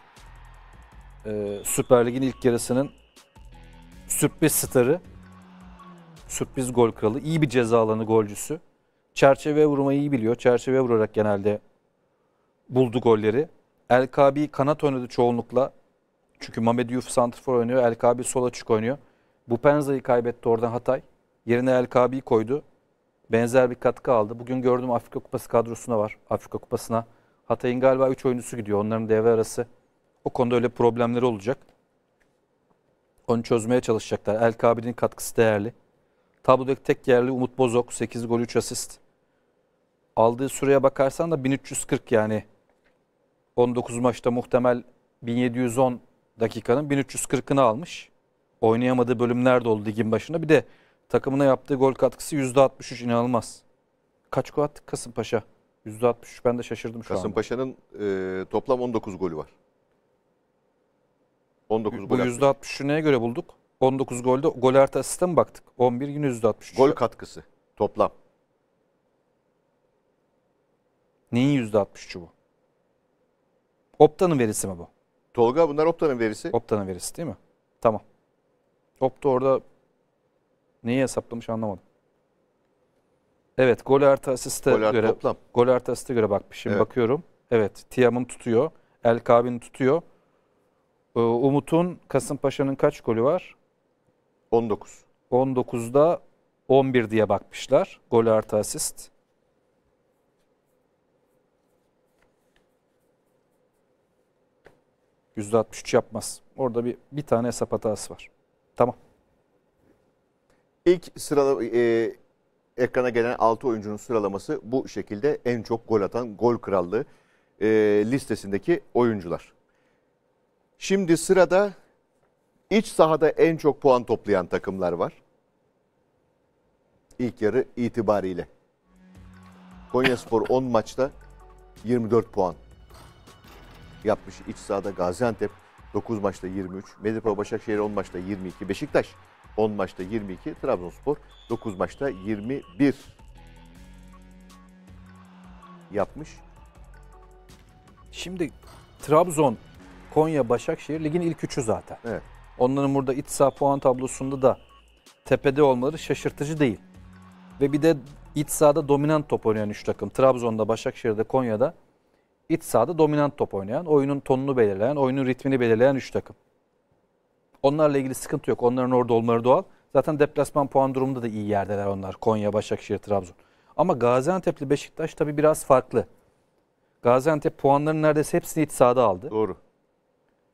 e, Süper Lig'in ilk yarısının sürpriz starı, sürpriz gol kralı, iyi bir ceza alanı golcüsü. Çerçeve vurmayı iyi biliyor. Çerçeve vurarak genelde buldu golleri. El Kabi kanat oynadı çoğunlukla. Çünkü Mamed Yuf santrfor oynuyor. El Kabi sol açık oynuyor. Bu Penza'yı kaybetti oradan Hatay. Yerine El Kabi koydu. Benzer bir katkı aldı. Bugün gördüm Afrika Kupası kadrosuna var. Afrika Kupası'na Hatay'ın galiba 3 oyuncusu gidiyor. Onların devre arası. O konuda öyle problemleri olacak. Onu çözmeye çalışacaklar. El Kabil'in katkısı değerli. Tablodaki tek yerli Umut Bozok 8 gol 3 asist. Aldığı süreye bakarsan da 1340 yani 19 maçta muhtemel 1710 dakikanın 1340'ını almış. Oynayamadığı bölümlerde de oldu ligin başında. Bir de takımına yaptığı gol katkısı %63 inanılmaz. Kaç gol attık Kasımpaşa? %63 ben de şaşırdım şu an. Kasımpaşa'nın e, toplam 19 golü var. 19 gol Bu atmış. %63'ü neye göre bulduk? 19 golde gol artı asiste mi baktık? 11 yine %63. Gol katkısı toplam. Neyin %63'ü bu? Opta'nın verisi mi bu? Tolga bunlar Opta'nın verisi. Opta'nın verisi değil mi? Tamam. Opta orada neyi hesaplamış anlamadım. Evet gol artı asiste gol artı göre toplam. gol artı asiste göre bakmış. Şimdi evet. bakıyorum. Evet Tiam'ın tutuyor. El Kabin tutuyor. Ee, Umut'un Kasımpaşa'nın kaç golü var? 19. 19'da 11 diye bakmışlar. Gol artı asist. %63 yapmaz. Orada bir, bir tane hesap hatası var. Tamam. İlk sırala, e, ekrana gelen 6 oyuncunun sıralaması bu şekilde en çok gol atan gol krallığı e, listesindeki oyuncular. Şimdi sırada iç sahada en çok puan toplayan takımlar var. İlk yarı itibariyle. Konyaspor 10 maçta 24 puan yapmış iç sahada Gaziantep 9 maçta 23, Medipol Başakşehir 10 maçta 22, Beşiktaş 10 maçta 22, Trabzonspor 9 maçta 21 yapmış. Şimdi Trabzon Konya, Başakşehir ligin ilk üçü zaten. Evet. Onların burada iç saha puan tablosunda da tepede olmaları şaşırtıcı değil. Ve bir de iç sahada dominant top oynayan üç takım. Trabzon'da, Başakşehir'de, Konya'da iç sahada dominant top oynayan, oyunun tonunu belirleyen, oyunun ritmini belirleyen üç takım. Onlarla ilgili sıkıntı yok. Onların orada olmaları doğal. Zaten deplasman puan durumunda da iyi yerdeler onlar. Konya, Başakşehir, Trabzon. Ama Gaziantep'li Beşiktaş tabii biraz farklı. Gaziantep puanların neredeyse hepsini iç sahada aldı. Doğru.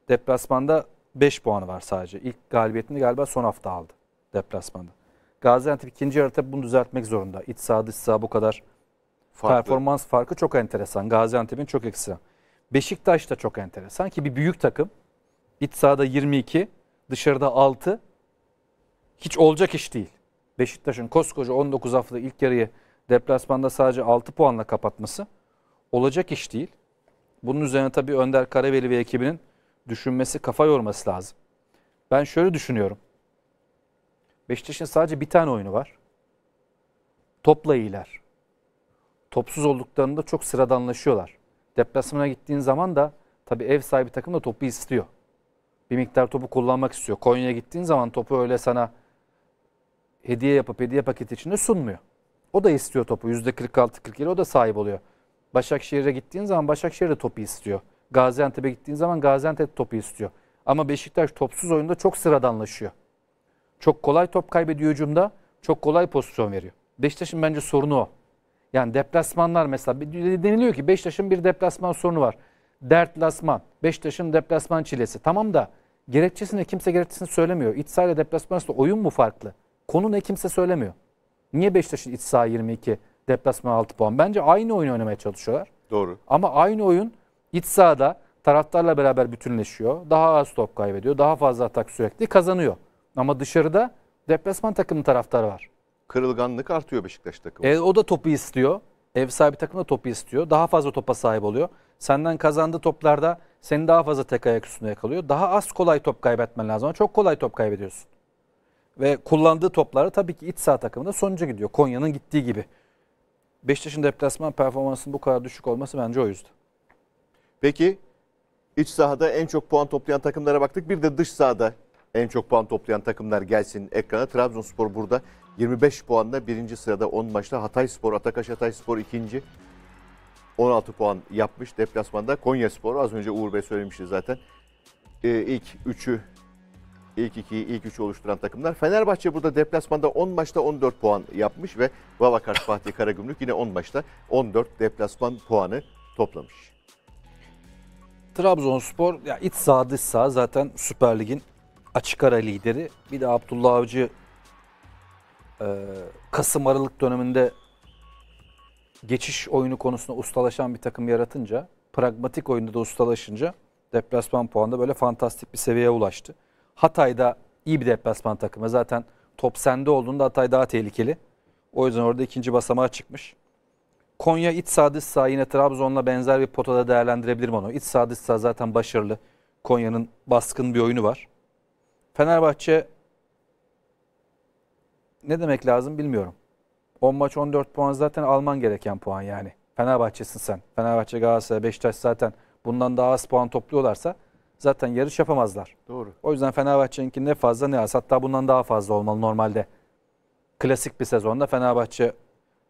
Deplasmanda 5 puanı var sadece. İlk galibiyetini galiba son hafta aldı deplasmanda. Gaziantep ikinci yarıda bunu düzeltmek zorunda. İç saha dış saha bu kadar Farklı. performans farkı çok enteresan. Gaziantep'in çok eksi. Beşiktaş da çok enteresan ki bir büyük takım. İç sahada 22, dışarıda 6. Hiç olacak iş değil. Beşiktaş'ın koskoca 19 haftada ilk yarıyı deplasmanda sadece 6 puanla kapatması olacak iş değil. Bunun üzerine tabii Önder Karaveli ve ekibinin düşünmesi, kafa yorması lazım. Ben şöyle düşünüyorum. Beşiktaş'ın sadece bir tane oyunu var. Topla iyiler. Topsuz olduklarında çok sıradanlaşıyorlar. Deplasmana gittiğin zaman da tabii ev sahibi takım da topu istiyor. Bir miktar topu kullanmak istiyor. Konya'ya gittiğin zaman topu öyle sana hediye yapıp hediye paketi içinde sunmuyor. O da istiyor topu. %46-47 o da sahip oluyor. Başakşehir'e gittiğin zaman Başakşehir de topu istiyor. Gaziantep'e gittiğin zaman Gaziantep topu istiyor. Ama Beşiktaş topsuz oyunda çok sıradanlaşıyor. Çok kolay top kaybediyor hücumda. Çok kolay pozisyon veriyor. Beşiktaş'ın bence sorunu o. Yani deplasmanlar mesela deniliyor ki Beşiktaş'ın bir deplasman sorunu var. Dertlasman. Beşiktaş'ın deplasman çilesi. Tamam da gerekçesini kimse gerekçesini söylemiyor. İç sahayla deplasman arasında oyun mu farklı? Konu ne kimse söylemiyor. Niye Beşiktaş'ın iç saha 22, deplasman 6 puan? Bence aynı oyunu oynamaya çalışıyorlar. Doğru. Ama aynı oyun İç sahada taraftarla beraber bütünleşiyor. Daha az top kaybediyor. Daha fazla atak sürekli kazanıyor. Ama dışarıda deplasman takımı taraftarı var. Kırılganlık artıyor Beşiktaş takımı. E, o da topu istiyor. Ev sahibi takım da topu istiyor. Daha fazla topa sahip oluyor. Senden kazandığı toplarda seni daha fazla tek ayak üstünde yakalıyor. Daha az kolay top kaybetmen lazım. Ama çok kolay top kaybediyorsun. Ve kullandığı topları tabii ki iç saha takımında sonuca gidiyor. Konya'nın gittiği gibi. Beşiktaş'ın deplasman performansının bu kadar düşük olması bence o yüzden. Peki iç sahada en çok puan toplayan takımlara baktık. Bir de dış sahada en çok puan toplayan takımlar gelsin ekrana. Trabzonspor burada 25 puanla birinci sırada 10 maçta. Hatayspor, Atakaş Hatayspor ikinci. 16 puan yapmış deplasmanda. Konyaspor az önce Uğur Bey söylemişti zaten. Ee, ilk üçü, ilk ikiyi, ilk üçü oluşturan takımlar. Fenerbahçe burada deplasmanda 10 maçta 14 puan yapmış ve Vavakar Fatih Karagümrük yine 10 maçta 14 deplasman puanı toplamış. Trabzonspor ya iç sağ dış sağ zaten Süper Lig'in açık ara lideri. Bir de Abdullah Avcı e, Kasım Aralık döneminde geçiş oyunu konusunda ustalaşan bir takım yaratınca, pragmatik oyunda da ustalaşınca deplasman puanda böyle fantastik bir seviyeye ulaştı. Hatay'da iyi bir deplasman takımı. Zaten top sende olduğunda Hatay daha tehlikeli. O yüzden orada ikinci basamağa çıkmış. Konya iç sağ dış sağ yine Trabzon'la benzer bir potada değerlendirebilirim onu. İç sağ dış sağ zaten başarılı. Konya'nın baskın bir oyunu var. Fenerbahçe ne demek lazım bilmiyorum. 10 maç 14 puan zaten alman gereken puan yani. Fenerbahçe'sin sen. Fenerbahçe, Galatasaray, Beşiktaş zaten bundan daha az puan topluyorlarsa zaten yarış yapamazlar. Doğru. O yüzden Fenerbahçe'ninki ne fazla ne az. Hatta bundan daha fazla olmalı normalde. Klasik bir sezonda Fenerbahçe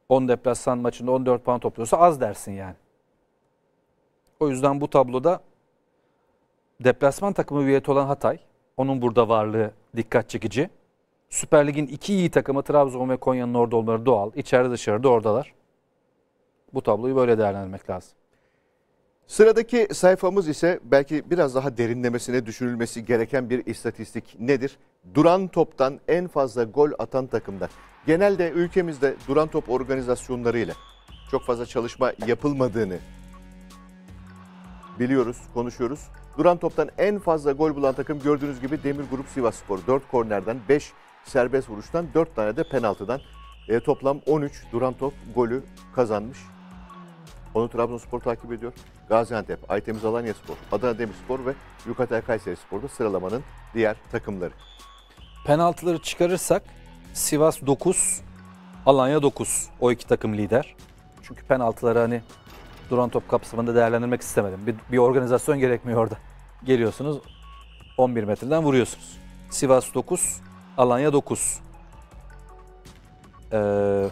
10 deplasman maçında 14 puan topluyorsa az dersin yani. O yüzden bu tabloda deplasman takımı üyeti olan Hatay, onun burada varlığı dikkat çekici. Süper Lig'in iki iyi takımı Trabzon ve Konya'nın orada olmaları doğal. İçeride dışarıda oradalar. Bu tabloyu böyle değerlendirmek lazım. Sıradaki sayfamız ise belki biraz daha derinlemesine düşünülmesi gereken bir istatistik nedir? Duran toptan en fazla gol atan takımda. Genelde ülkemizde duran top organizasyonlarıyla çok fazla çalışma yapılmadığını biliyoruz, konuşuyoruz. Duran toptan en fazla gol bulan takım gördüğünüz gibi Demir Grup Sivas Spor. 4 kornerden 5 serbest vuruştan 4 tane de penaltıdan e, toplam 13 duran top golü kazanmış. Onu Trabzonspor takip ediyor. Gaziantep, Aytemiz Spor, Adana Demirspor ve Yukatel Kayseri Spor'da sıralamanın diğer takımları. Penaltıları çıkarırsak Sivas 9, Alanya 9 o iki takım lider. Çünkü penaltıları hani duran top kapsamında değerlendirmek istemedim. Bir, bir organizasyon gerekmiyor orada. Geliyorsunuz 11 metreden vuruyorsunuz. Sivas 9, Alanya 9. Ee,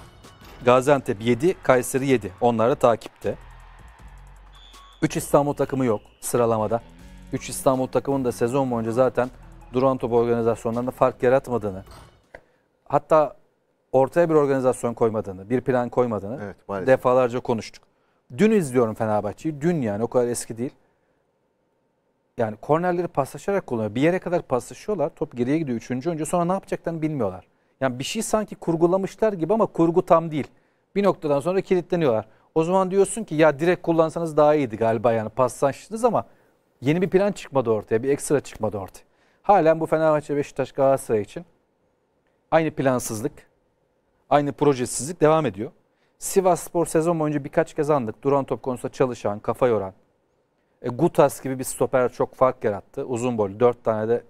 Gaziantep 7, Kayseri 7. Onlar da takipte. 3 İstanbul takımı yok sıralamada. 3 İstanbul takımının da sezon boyunca zaten duran top organizasyonlarında fark yaratmadığını, hatta ortaya bir organizasyon koymadığını, bir plan koymadığını evet, defalarca konuştuk. Dün izliyorum Fenerbahçe'yi. Dün yani o kadar eski değil. Yani kornerleri paslaşarak kullanıyor. Bir yere kadar paslaşıyorlar. Top geriye gidiyor. Üçüncü önce sonra ne yapacaklarını bilmiyorlar. Yani bir şey sanki kurgulamışlar gibi ama kurgu tam değil. Bir noktadan sonra kilitleniyorlar. O zaman diyorsun ki ya direkt kullansanız daha iyiydi galiba yani paslaştınız ama yeni bir plan çıkmadı ortaya. Bir ekstra çıkmadı ortaya. Halen bu Fenerbahçe, Beşiktaş, Galatasaray için aynı plansızlık, aynı projesizlik devam ediyor. Sivas Spor sezon boyunca birkaç kez andık. Duran top konusunda çalışan, kafa yoran. E, Gutas gibi bir stoper çok fark yarattı. Uzun boylu. Dört tane de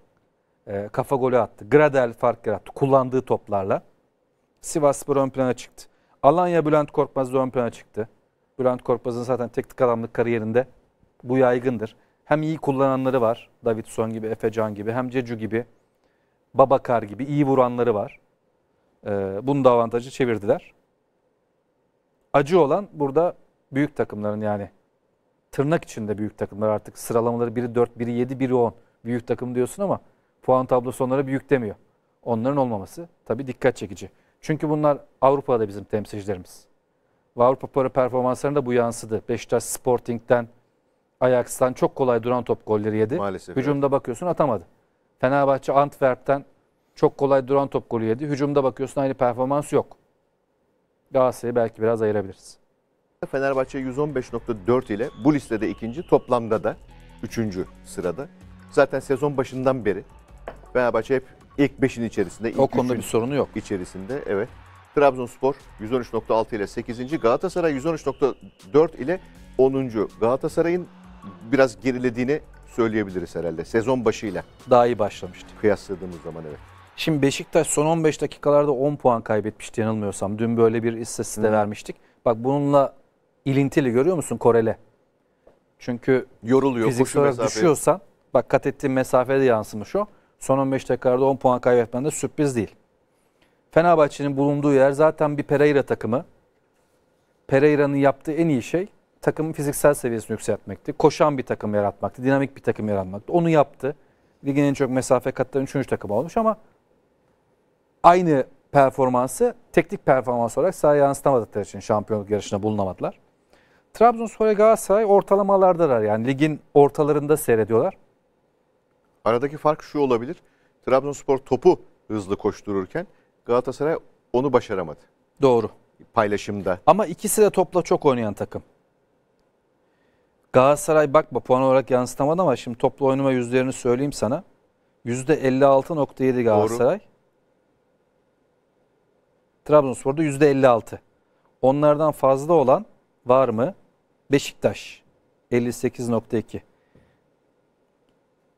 e, kafa golü attı. Gradel fark yarattı. Kullandığı toplarla. Sivas Spor ön plana çıktı. Alanya Bülent Korkmaz ön plana çıktı. Bülent Korkmaz'ın zaten teknik adamlık kariyerinde bu yaygındır. Hem iyi kullananları var. Davidson gibi, Efe Can gibi, hem Cecu gibi, Babakar gibi iyi vuranları var. Ee, bunu da avantajı çevirdiler. Acı olan burada büyük takımların yani tırnak içinde büyük takımlar artık sıralamaları biri 4, biri 7, biri 10. Büyük takım diyorsun ama puan tablosu onlara büyük demiyor. Onların olmaması tabii dikkat çekici. Çünkü bunlar Avrupa'da bizim temsilcilerimiz. Avrupa Para performanslarında bu yansıdı. Beşiktaş Sporting'den, Ajax'tan çok kolay duran top golleri yedi. Maalesef. Hücumda evet. bakıyorsun atamadı. Fenerbahçe Antwerp'ten çok kolay duran top golü yedi. Hücumda bakıyorsun aynı performans yok. Galatasaray'ı belki biraz ayırabiliriz. Fenerbahçe 115.4 ile bu listede ikinci, toplamda da üçüncü sırada. Zaten sezon başından beri Fenerbahçe hep ilk beşin içerisinde. Ilk o konuda bir sorunu yok. İçerisinde evet. Trabzonspor 113.6 ile 8. Galatasaray 113.4 ile 10. Galatasaray'ın biraz gerilediğini söyleyebiliriz herhalde sezon başıyla. Daha iyi başlamıştı. Kıyasladığımız zaman evet. Şimdi Beşiktaş son 15 dakikalarda 10 puan kaybetmişti yanılmıyorsam. Dün böyle bir istatistik de vermiştik. Bak bununla ilintili görüyor musun Korele? Çünkü yoruluyor, fiziksel olarak düşüyorsan bak kat ettiğin mesafede yansımış o. Son 15 dakikada 10 puan kaybetmen de sürpriz değil. Fenerbahçe'nin bulunduğu yer zaten bir Pereira takımı. Pereira'nın yaptığı en iyi şey takımın fiziksel seviyesini yükseltmekti. Koşan bir takım yaratmaktı. Dinamik bir takım yaratmaktı. Onu yaptı. Ligin en çok mesafe katlayan 3. takım olmuş ama aynı performansı teknik performans olarak sahaya yansıtamadıkları için şampiyonluk yarışına bulunamadılar. Trabzonspor ve Galatasaray ortalamalardalar. Yani ligin ortalarında seyrediyorlar. Aradaki fark şu olabilir. Trabzonspor topu hızlı koştururken Galatasaray onu başaramadı. Doğru. Paylaşımda. Ama ikisi de topla çok oynayan takım. Galatasaray bakma puan olarak yansıtamadı ama şimdi toplu oynama yüzlerini söyleyeyim sana. %56.7 Galatasaray. Doğru. Trabzonspor'da %56. Onlardan fazla olan var mı? Beşiktaş 58.2.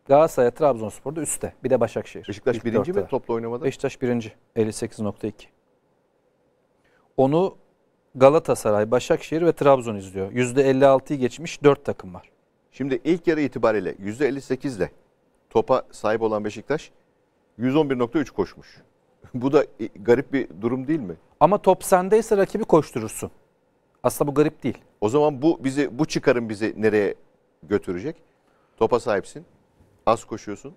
Galatasaray Trabzonspor'da üstte. Bir de Başakşehir. Beşiktaş birinci mi topla oynamada? Beşiktaş birinci. 58.2. Onu Galatasaray, Başakşehir ve Trabzon izliyor. %56'yı geçmiş 4 takım var. Şimdi ilk yarı itibariyle %58 ile topa sahip olan Beşiktaş 111.3 koşmuş. bu da garip bir durum değil mi? Ama top sendeyse rakibi koşturursun. Aslında bu garip değil. O zaman bu bizi bu çıkarım bizi nereye götürecek? Topa sahipsin. Az koşuyorsun.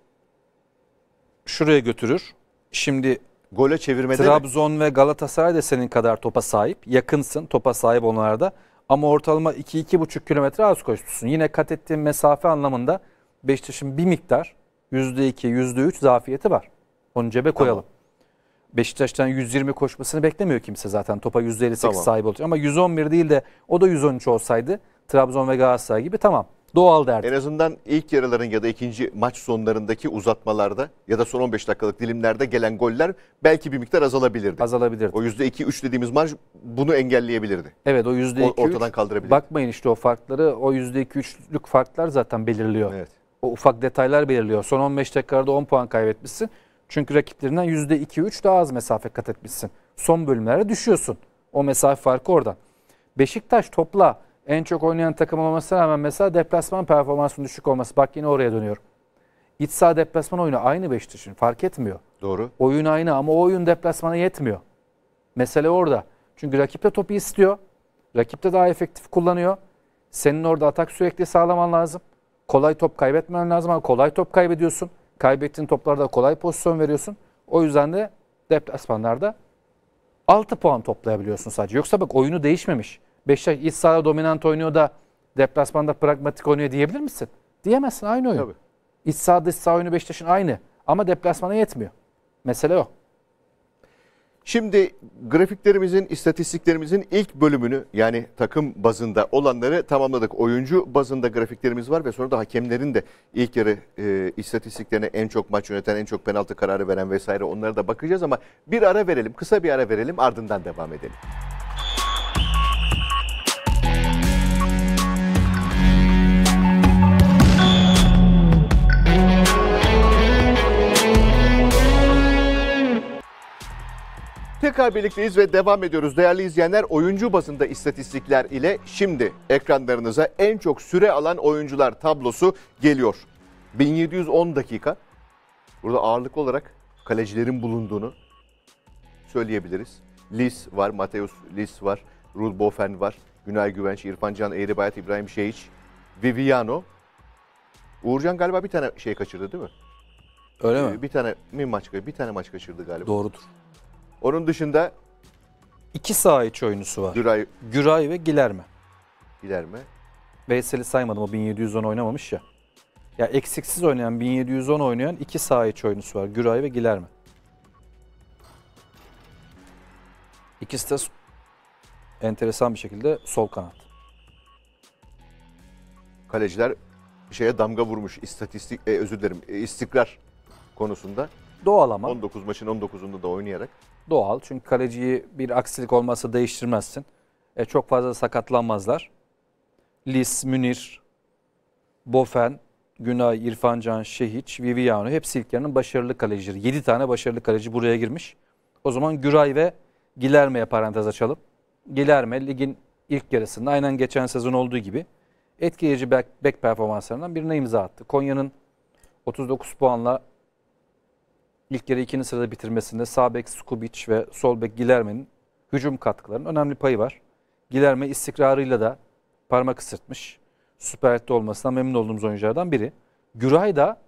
Şuraya götürür. Şimdi gole çevirmede Trabzon mi? ve Galatasaray da senin kadar topa sahip. Yakınsın topa sahip onlarda. Ama ortalama 2-2,5 kilometre az koştusun. Yine kat ettiğin mesafe anlamında Beşiktaş'ın bir miktar %2, %3 zafiyeti var. Onu cebe koyalım. Tamam. Beşiktaş'tan 120 koşmasını beklemiyor kimse zaten. Topa %58 tamam. sahip olacak. Ama 111 değil de o da 113 olsaydı Trabzon ve Galatasaray gibi tamam doğal derdi. En azından ilk yarıların ya da ikinci maç sonlarındaki uzatmalarda ya da son 15 dakikalık dilimlerde gelen goller belki bir miktar azalabilirdi. Azalabilirdi. O %2-3 dediğimiz marj bunu engelleyebilirdi. Evet o %2-3 ortadan kaldırabilirdi. Bakmayın işte o farkları o %2-3'lük farklar zaten belirliyor. Evet. O ufak detaylar belirliyor. Son 15 dakikada 10 puan kaybetmişsin. Çünkü rakiplerinden %2-3 daha az mesafe kat etmişsin. Son bölümlerde düşüyorsun. O mesafe farkı orada. Beşiktaş topla en çok oynayan takım olmasına rağmen mesela deplasman performansının düşük olması. Bak yine oraya dönüyorum. İç saha deplasman oyunu aynı Beşiktaş'ın fark etmiyor. Doğru. Oyun aynı ama o oyun deplasmana yetmiyor. Mesele orada. Çünkü rakip de topu istiyor. Rakip de daha efektif kullanıyor. Senin orada atak sürekli sağlaman lazım. Kolay top kaybetmen lazım ama kolay top kaybediyorsun. Kaybettiğin toplarda kolay pozisyon veriyorsun. O yüzden de deplasmanlarda 6 puan toplayabiliyorsun sadece. Yoksa bak oyunu değişmemiş. Beşiktaş iç sahada dominant oynuyor da deplasmanda pragmatik oynuyor diyebilir misin? Diyemezsin aynı oyun. Tabii. İç saha dış saha oyunu Beşiktaş'ın aynı ama deplasmana yetmiyor. Mesele o. Şimdi grafiklerimizin, istatistiklerimizin ilk bölümünü yani takım bazında olanları tamamladık. Oyuncu bazında grafiklerimiz var ve sonra da hakemlerin de ilk yarı e, istatistiklerine en çok maç yöneten, en çok penaltı kararı veren vesaire onlara da bakacağız ama bir ara verelim, kısa bir ara verelim ardından devam edelim. Tekrar birlikteyiz ve devam ediyoruz. Değerli izleyenler oyuncu bazında istatistikler ile şimdi ekranlarınıza en çok süre alan oyuncular tablosu geliyor. 1710 dakika. Burada ağırlık olarak kalecilerin bulunduğunu söyleyebiliriz. Lis var, Mateus Lis var, Rul Bofen var, Günay Güvenç, İrfan Can Eğribayat, İbrahim Şeyiç, Viviano. Uğurcan galiba bir tane şey kaçırdı değil mi? Öyle ee, mi? Bir tane mi maç Bir tane maç kaçırdı galiba. Doğrudur. Onun dışında iki sağ iç oyuncusu var. Güray, Güray ve Gilerme. Gilerme. Veysel'i saymadım o 1710 oynamamış ya. Ya eksiksiz oynayan 1710 oynayan iki sağ iç oyuncusu var. Güray ve Gilerme. İkisi de enteresan bir şekilde sol kanat. Kaleciler şeye damga vurmuş istatistik e, özür dilerim e, istikrar konusunda. Doğal ama. 19 maçın 19'unda da oynayarak. Doğal çünkü kaleciyi bir aksilik olmasa değiştirmezsin. E, çok fazla sakatlanmazlar. Lis, Münir, Bofen, Günay, İrfancan, Can, Şehiç, Viviano hepsi ilk yarının başarılı kalecileri. 7 tane başarılı kaleci buraya girmiş. O zaman Güray ve Gilerme'ye parantez açalım. Gilerme ligin ilk yarısında aynen geçen sezon olduğu gibi etkileyici back, back performanslarından birine imza attı. Konya'nın 39 puanla ilk yarı ikinci sırada bitirmesinde sağ bek Skubic ve sol bek Gilerme'nin hücum katkılarının önemli payı var. Gilerme istikrarıyla da parmak ısırtmış. Süper Lig'de olmasından memnun olduğumuz oyunculardan biri. Güray da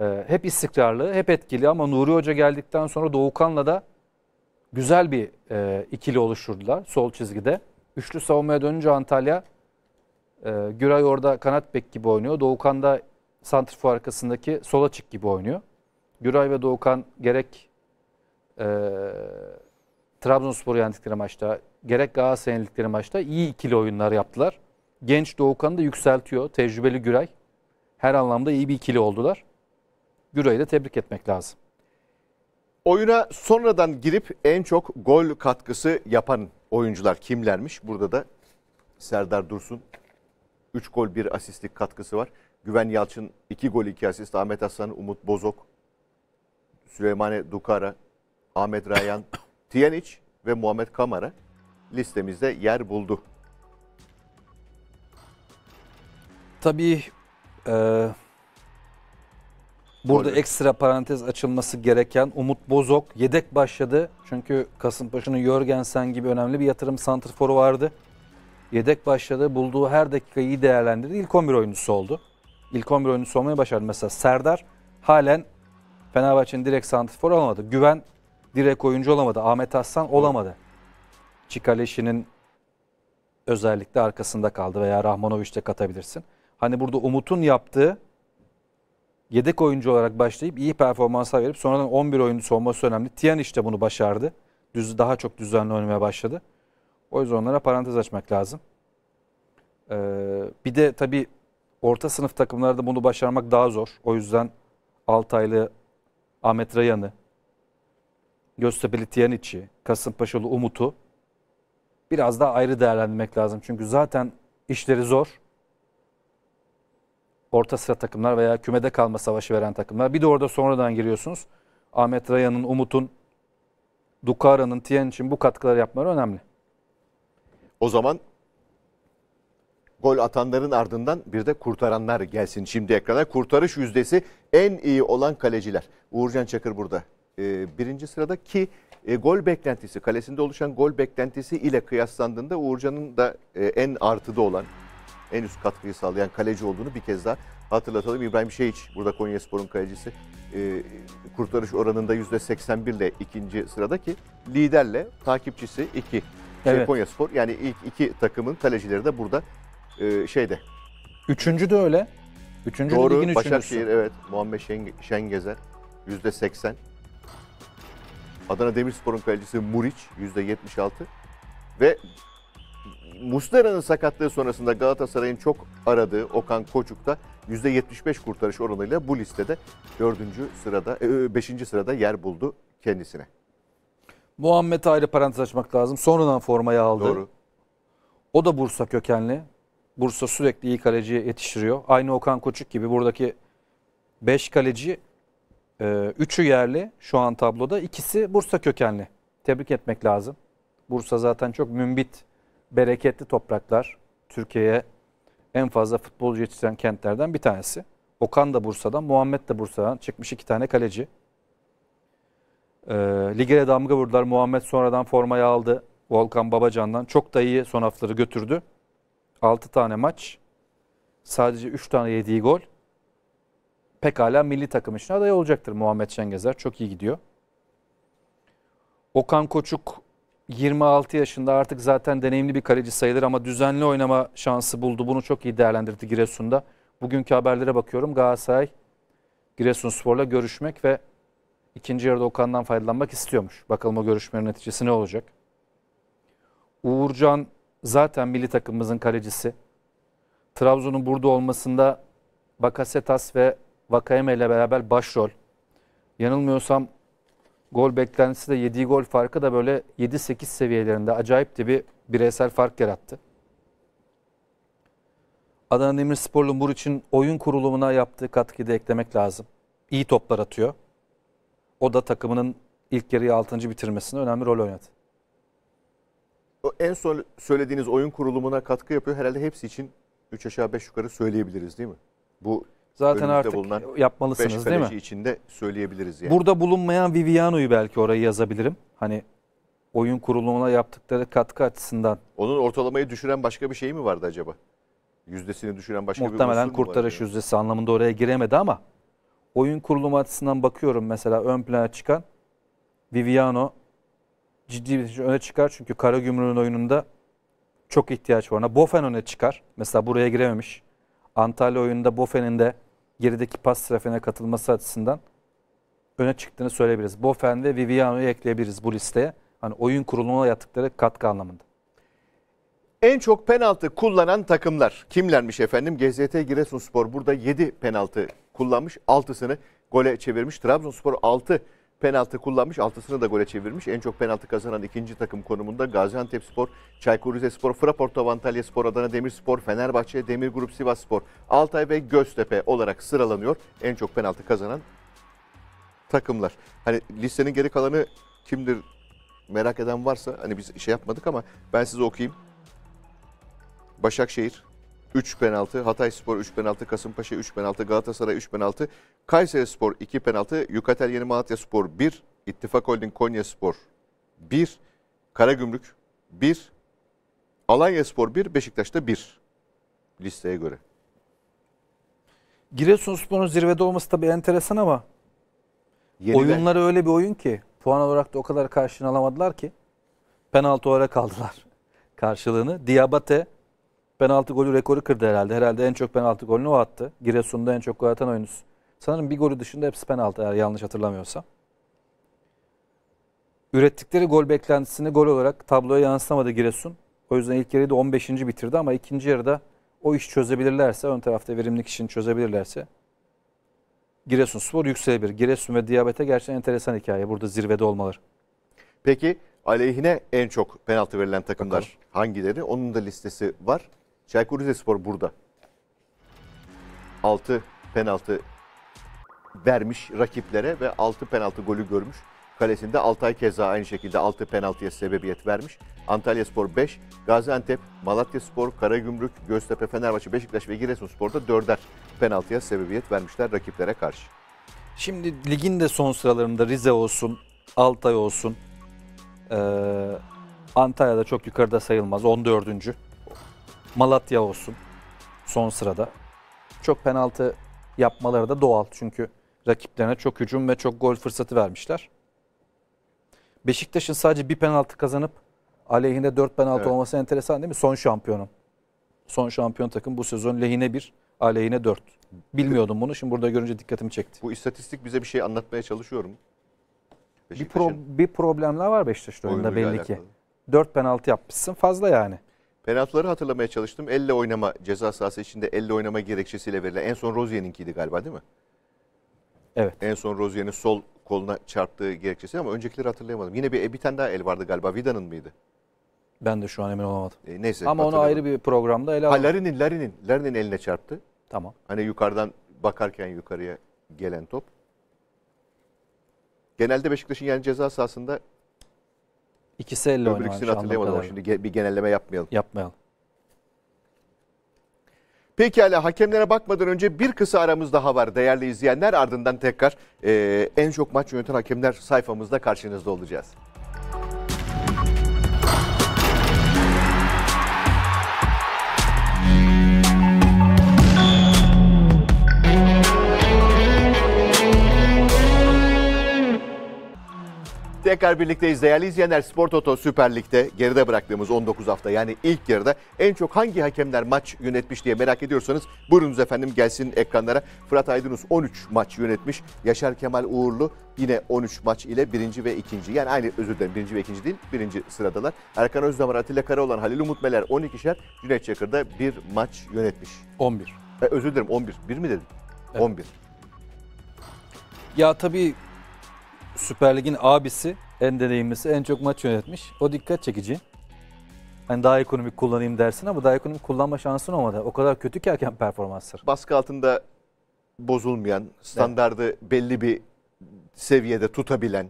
e, hep istikrarlı, hep etkili ama Nuri Hoca geldikten sonra Doğukan'la da güzel bir e, ikili oluşturdular sol çizgide. Üçlü savunmaya dönünce Antalya e, Güray orada kanat bek gibi oynuyor. Doğukan da santrifor arkasındaki sol açık gibi oynuyor. Güray ve Doğukan gerek e, Trabzonspor'u yendikleri maçta, gerek Galatasaray'ı yendikleri maçta iyi ikili oyunlar yaptılar. Genç Doğukan'ı da yükseltiyor. Tecrübeli Güray. Her anlamda iyi bir ikili oldular. Güray'ı da tebrik etmek lazım. Oyuna sonradan girip en çok gol katkısı yapan oyuncular kimlermiş? Burada da Serdar Dursun 3 gol 1 asistlik katkısı var. Güven Yalçın 2 gol 2 asist. Ahmet Aslan Umut Bozok, Süleymane Dukara, Ahmet Rayan, Tiyanic ve Muhammed Kamara listemizde yer buldu. Tabii e, Burada Olur. ekstra parantez açılması gereken Umut Bozok yedek başladı. Çünkü Kasımpaşa'nın Yörgensen gibi önemli bir yatırım santrforu vardı. Yedek başladı. Bulduğu her dakikayı iyi değerlendirdi. İlk 11 oyuncusu oldu. İlk 11 oyuncusu olmayı başardı. Mesela Serdar halen Fenerbahçe'nin direkt santifor olamadı. Güven direkt oyuncu olamadı. Ahmet Hasan olamadı. Çikaleşi'nin özellikle arkasında kaldı veya Rahmanoviç de katabilirsin. Hani burada Umut'un yaptığı yedek oyuncu olarak başlayıp iyi performanslar verip sonradan 11 oyuncusu olması önemli. Tiyan işte bunu başardı. Düz, daha çok düzenli oynamaya başladı. O yüzden onlara parantez açmak lazım. Ee, bir de tabii orta sınıf takımlarda bunu başarmak daha zor. O yüzden Altaylı Ahmet Rayan'ı, Göztepe'li Tiyaniç'i, Kasımpaşalı Umut'u biraz daha ayrı değerlendirmek lazım. Çünkü zaten işleri zor. Orta sıra takımlar veya kümede kalma savaşı veren takımlar. Bir de orada sonradan giriyorsunuz. Ahmet Rayan'ın, Umut'un, Dukara'nın, Tiyaniç'in bu katkıları yapmaları önemli. O zaman gol atanların ardından bir de kurtaranlar gelsin şimdi ekrana. Kurtarış yüzdesi en iyi olan kaleciler. Uğurcan Çakır burada. E, birinci sırada ki e, gol beklentisi, kalesinde oluşan gol beklentisi ile kıyaslandığında Uğurcan'ın da e, en artıda olan, en üst katkıyı sağlayan kaleci olduğunu bir kez daha hatırlatalım. İbrahim Şeyiç burada Konyaspor'un kalecisi e, kurtarış oranında %81 ile ikinci sırada ki liderle takipçisi 2 şey, evet. şey, Konyaspor. Yani ilk iki takımın kalecileri de burada e, şeyde. Üçüncü de öyle. Üçüncü Doğru, ligin üçüncüsü. Başakşehir evet Muhammed Şengezer yüzde seksen. Adana Demirspor'un kalecisi Muriç yüzde yetmiş altı. Ve Muslera'nın sakatlığı sonrasında Galatasaray'ın çok aradığı Okan Koçuk da %75 kurtarış oranıyla bu listede dördüncü sırada, e, e, beşinci sırada yer buldu kendisine. Muhammed ayrı parantez açmak lazım. Sonradan formayı aldı. Doğru. O da Bursa kökenli. Bursa sürekli iyi kaleci yetiştiriyor. Aynı Okan Koçuk gibi buradaki 5 kaleci e, üçü yerli şu an tabloda. ikisi Bursa kökenli. Tebrik etmek lazım. Bursa zaten çok mümbit, bereketli topraklar. Türkiye'ye en fazla futbolcu yetiştiren kentlerden bir tanesi. Okan da Bursa'dan, Muhammed de Bursa'dan çıkmış iki tane kaleci. E, ee, Ligere damga vurdular. Muhammed sonradan formayı aldı. Volkan Babacan'dan. Çok da iyi son haftaları götürdü. 6 tane maç. Sadece 3 tane yediği gol pekala milli takım için aday olacaktır Muhammed Şengezer. Çok iyi gidiyor. Okan Koçuk 26 yaşında artık zaten deneyimli bir kaleci sayılır ama düzenli oynama şansı buldu. Bunu çok iyi değerlendirdi Giresun'da. Bugünkü haberlere bakıyorum. Galatasaray Giresunspor'la görüşmek ve ikinci yarıda Okan'dan faydalanmak istiyormuş. Bakalım o görüşmenin neticesi ne olacak? Uğurcan zaten milli takımımızın kalecisi. Trabzon'un burada olmasında Bakasetas ve Vakayeme ile beraber başrol. Yanılmıyorsam gol beklentisi de yediği gol farkı da böyle 7-8 seviyelerinde acayip de bir bireysel fark yarattı. Adana Demirsporlu Mur için oyun kurulumuna yaptığı katkıyı da eklemek lazım. İyi toplar atıyor. O da takımının ilk yarıyı 6. bitirmesinde önemli rol oynadı. en son söylediğiniz oyun kurulumuna katkı yapıyor. Herhalde hepsi için 3 aşağı 5 yukarı söyleyebiliriz değil mi? Bu zaten Önümüzde artık bulunan yapmalısınız değil mi? içinde söyleyebiliriz yani. Burada bulunmayan Viviano'yu belki oraya yazabilirim. Hani oyun kurulumuna yaptıkları katkı açısından. Onun ortalamayı düşüren başka bir şey mi vardı acaba? Yüzdesini düşüren başka Muhtemelen bir Muhtemelen kurtarış yüzdesi anlamında oraya giremedi ama oyun kurulumu açısından bakıyorum mesela ön plana çıkan Viviano ciddi bir şey öne çıkar. Çünkü Kara Karagümrük'ün oyununda çok ihtiyaç var ona. Bofen öne çıkar. Mesela buraya girememiş. Antalya oyununda Bofen'in de gerideki pas trafiğine katılması açısından öne çıktığını söyleyebiliriz. Bofen ve Viviano'yu ekleyebiliriz bu listeye. Hani oyun kurulumuna yaptıkları katkı anlamında. En çok penaltı kullanan takımlar kimlermiş efendim? GZT Giresunspor burada 7 penaltı kullanmış. 6'sını gole çevirmiş. Trabzonspor 6 penaltı kullanmış. Altısını da gole çevirmiş. En çok penaltı kazanan ikinci takım konumunda Gaziantep Spor, Çaykur Rizespor, Fraport Avantalya Spor, Adana Demirspor, Fenerbahçe, Demir Grup Sivas Spor, Altay ve Göztepe olarak sıralanıyor. En çok penaltı kazanan takımlar. Hani listenin geri kalanı kimdir merak eden varsa hani biz şey yapmadık ama ben size okuyayım. Başakşehir 3 penaltı, Hatay Spor 3 penaltı, Kasımpaşa 3 penaltı, Galatasaray 3 penaltı, Kayseri Spor 2 penaltı, Yukatel Yeni Malatya Spor 1, İttifak Holding Konya Spor 1, Karagümrük 1, Alanya Spor 1, Beşiktaş'ta 1 listeye göre. Giresun Spor'un zirvede olması tabii enteresan ama Yeniden. oyunları öyle bir oyun ki puan olarak da o kadar karşılığını alamadılar ki penaltı olarak kaldılar karşılığını. Diabate penaltı golü rekoru kırdı herhalde. Herhalde en çok penaltı golünü o attı. Giresun'da en çok gol atan oyuncusu. Sanırım bir golü dışında hepsi penaltı eğer yanlış hatırlamıyorsam. Ürettikleri gol beklentisini gol olarak tabloya yansıtamadı Giresun. O yüzden ilk yarıyı da 15. bitirdi ama ikinci yarıda o iş çözebilirlerse, ön tarafta verimlilik işini çözebilirlerse Giresun Spor yükselebilir. Giresun ve Diyabet'e gerçekten enteresan hikaye. Burada zirvede olmalar. Peki aleyhine en çok penaltı verilen takımlar Bakalım. hangileri? Onun da listesi var. Çaykur Rizespor burada. 6 penaltı vermiş rakiplere ve 6 penaltı golü görmüş. Kalesinde Altay Keza aynı şekilde 6 penaltıya sebebiyet vermiş. Antalya Spor 5, Gaziantep, Malatya Spor, Karagümrük, Göztepe, Fenerbahçe, Beşiktaş ve Giresun Spor'da 4'er penaltıya sebebiyet vermişler rakiplere karşı. Şimdi ligin de son sıralarında Rize olsun, Altay olsun, ee, Antalya'da çok yukarıda sayılmaz 14. Malatya olsun son sırada. Çok penaltı yapmaları da doğal çünkü rakiplerine çok hücum ve çok gol fırsatı vermişler. Beşiktaş'ın sadece bir penaltı kazanıp aleyhinde dört penaltı evet. olması enteresan değil mi? Son şampiyonum. Son şampiyon takım bu sezon lehine bir, aleyhine dört. Bilmiyordum bunu. Şimdi burada görünce dikkatimi çekti. Bu istatistik bize bir şey anlatmaya çalışıyorum. Bir, pro bir problemler var Beşiktaş'ın oyunda belli alakalı. ki. Dört penaltı yapmışsın fazla yani. Penaltıları hatırlamaya çalıştım. Elle oynama ceza sahası içinde elle oynama gerekçesiyle verilen en son Rozier'inkiydi galiba değil mi? Evet. En son Rozier'in sol koluna çarptığı gerekçesi ama öncekileri hatırlayamadım. Yine bir, e, bir tane daha el vardı galiba. Vida'nın mıydı? Ben de şu an emin olamadım. E, neyse. Ama onu ayrı bir programda ele alalım. Larinin, Larinin, Larinin eline çarptı. Tamam. Hani yukarıdan bakarken yukarıya gelen top. Genelde Beşiktaş'ın yani ceza sahasında İkisi elle oynamış. Öbür hatırlayamadım. Şimdi bir genelleme yapmayalım. Yapmayalım. Pekala hakemlere bakmadan önce bir kısa aramız daha var değerli izleyenler. Ardından tekrar e, en çok maç yöneten hakemler sayfamızda karşınızda olacağız. Tekrar birlikteyiz değerli izleyenler. Spor Toto Süper Lig'de geride bıraktığımız 19 hafta yani ilk yarıda en çok hangi hakemler maç yönetmiş diye merak ediyorsanız buyurunuz efendim gelsin ekranlara. Fırat Aydınus 13 maç yönetmiş. Yaşar Kemal Uğurlu yine 13 maç ile birinci ve ikinci. Yani aynı özür dilerim birinci ve ikinci değil birinci sıradalar. Erkan Özdamar, Atilla Karaoğlan, Halil Umut Meler 12'şer. Cüneyt Çakır bir maç yönetmiş. 11. Ee, özür dilerim 11. 1 mi dedim? Evet. 11. Ya tabii Süper Lig'in abisi en deneyimlisi en çok maç yönetmiş. O dikkat çekici. Hani daha ekonomik kullanayım dersin ama daha ekonomik kullanma şansın olmadı. O kadar kötü ki erken performanslar. Baskı altında bozulmayan, standardı evet. belli bir seviyede tutabilen,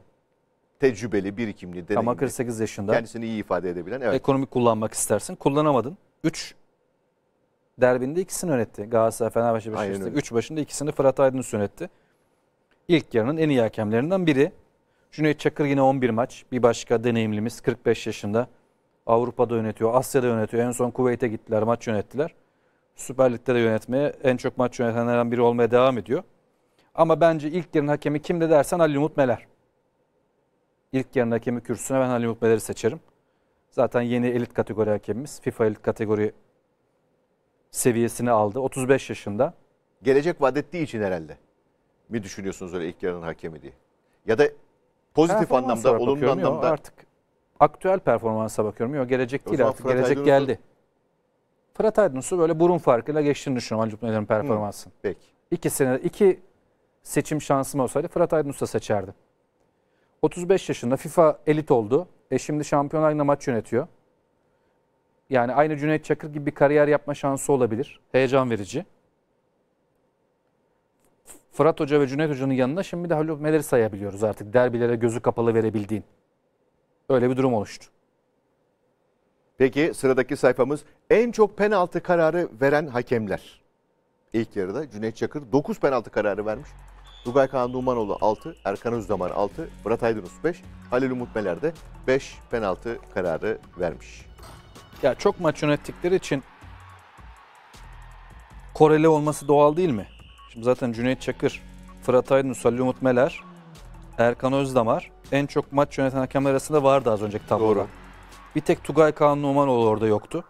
tecrübeli, birikimli, deneyimli. Ama 48 yaşında. Kendisini iyi ifade edebilen. Evet. Ekonomik kullanmak istersin. Kullanamadın. 3 derbinde ikisini yönetti. Galatasaray, Fenerbahçe, Beşiktaş. 3 başında ikisini Fırat Aydınus yönetti ilk yarının en iyi hakemlerinden biri. Cüneyt Çakır yine 11 maç. Bir başka deneyimlimiz 45 yaşında. Avrupa'da yönetiyor, Asya'da yönetiyor. En son Kuveyt'e gittiler, maç yönettiler. Süper Lig'de de yönetmeye, en çok maç yönetenlerden biri olmaya devam ediyor. Ama bence ilk yarın hakemi kim de dersen Ali Umut Meler. İlk yarın hakemi kürsüsüne ben Ali Umut Meler'i seçerim. Zaten yeni elit kategori hakemimiz. FIFA elit kategori seviyesini aldı. 35 yaşında. Gelecek vadettiği için herhalde mi düşünüyorsunuz öyle ilk yarının hakemi diye? Ya da pozitif anlamda, olumlu bakıyorum. Yok, anlamda. artık aktüel performansa bakıyorum. Yok gelecek değil artık. Fırat Gelecek Aydınus'un- geldi. Fırat Aydınus'u böyle burun farkıyla geçtiğini düşünüyorum Haluk Meler'in performansını. Peki. İkisine iki seçim şansım olsaydı Fırat Aydınus'u da seçerdim. 35 yaşında FIFA elit oldu. E şimdi Şampiyonlar Ligi'nde maç yönetiyor. Yani aynı Cüneyt Çakır gibi bir kariyer yapma şansı olabilir. Heyecan verici. Fırat Hoca ve Cüneyt Hoca'nın yanına şimdi de Halil Meleri sayabiliyoruz artık derbilere gözü kapalı verebildiğin. Öyle bir durum oluştu. Peki sıradaki sayfamız en çok penaltı kararı veren hakemler. İlk yarıda Cüneyt Çakır 9 penaltı kararı vermiş. Tugay Kaan Numanoğlu 6, Erkan Özdamar 6, Murat Aydınus 5, Halil Umut Meler de 5 penaltı kararı vermiş. Ya çok maç yönettikleri için koreli olması doğal değil mi? Şimdi zaten Cüneyt Çakır, Fırat Aydın, Salih Umut Meler, Erkan Özdamar en çok maç yöneten hakemler arasında vardı az önceki tabloda. Doğru. Bir tek Tugay Kaan Numanoğlu orada yoktu.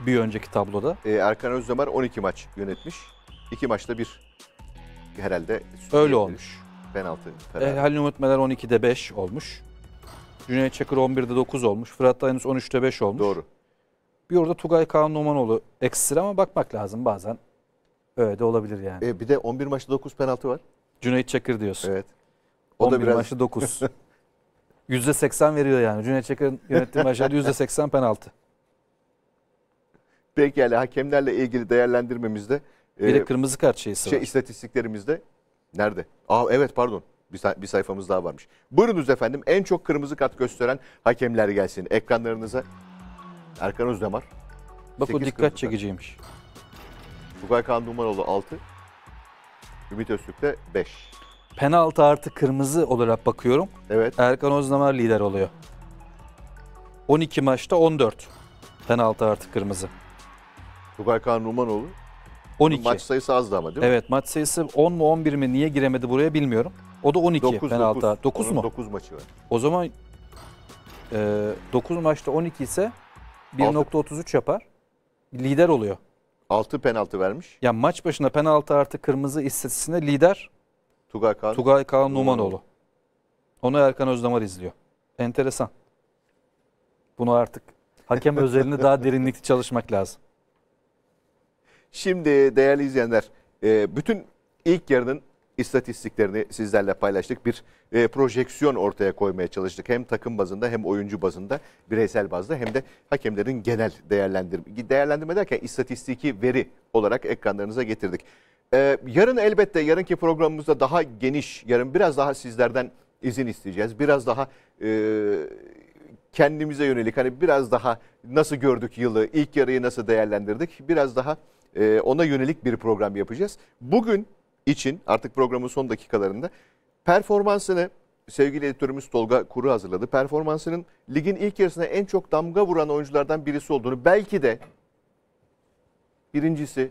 Bir önceki tabloda. Ee, Erkan Özdamar 12 maç yönetmiş. 2 maçta bir herhalde. Öyle olmuş. Penaltı e, kararı. E, Halil Umut Meler 12'de 5 olmuş. Cüneyt Çakır 11'de 9 olmuş. Fırat Dayanus 13'te 5 olmuş. Doğru. Bir orada Tugay Kaan Numanoğlu ekstra ama bakmak lazım bazen. Öyle de olabilir yani. E, bir de 11 maçta 9 penaltı var. Cüneyt Çakır diyorsun. Evet. O 11 da biraz... maçta 9. %80 veriyor yani. Cüneyt Çakır'ın yönettiği maçlarda %80 penaltı. Peki yani hakemlerle ilgili değerlendirmemizde e, bir de kırmızı kart şeysi şey, var. istatistiklerimizde nerede? Aa evet pardon. Bir, say bir sayfamız daha varmış. Buyurunuz efendim en çok kırmızı kart gösteren hakemler gelsin ekranlarınıza. Erkan Özdemir. Bak o dikkat çekiciymiş. Kart. Tugay Kaan Dumanoğlu 6. Ümit Öztürk de 5. Penaltı artı kırmızı olarak bakıyorum. Evet. Erkan Özdemir lider oluyor. 12 maçta 14. Penaltı artı kırmızı. Tugay Kaan Rumanoğlu. 12. Maç sayısı azdı ama değil mi? Evet maç sayısı 10 mu 11 mi niye giremedi buraya bilmiyorum. O da 12 9, penaltı. 9, 9 mu? 9 maçı var. O zaman e, 9 maçta 12 ise 1.33 yapar. Lider oluyor. 6 penaltı vermiş. Ya maç başına penaltı artı kırmızı istatistisinde lider Tugay Kaan, Tugay Kaan Numanoğlu. Onu Erkan Özdamar izliyor. Enteresan. Bunu artık hakem özelinde daha derinlikli çalışmak lazım. Şimdi değerli izleyenler, e, bütün ilk yarının istatistiklerini sizlerle paylaştık. Bir e, projeksiyon ortaya koymaya çalıştık. Hem takım bazında hem oyuncu bazında, bireysel bazda hem de hakemlerin genel değerlendirme, değerlendirme derken istatistiki veri olarak ekranlarınıza getirdik. E, yarın elbette yarınki programımızda daha geniş, yarın biraz daha sizlerden izin isteyeceğiz. Biraz daha e, kendimize yönelik hani biraz daha nasıl gördük yılı, ilk yarıyı nasıl değerlendirdik biraz daha e, ona yönelik bir program yapacağız. Bugün için artık programın son dakikalarında performansını sevgili editörümüz Tolga Kuru hazırladı. Performansının ligin ilk yarısına en çok damga vuran oyunculardan birisi olduğunu belki de birincisi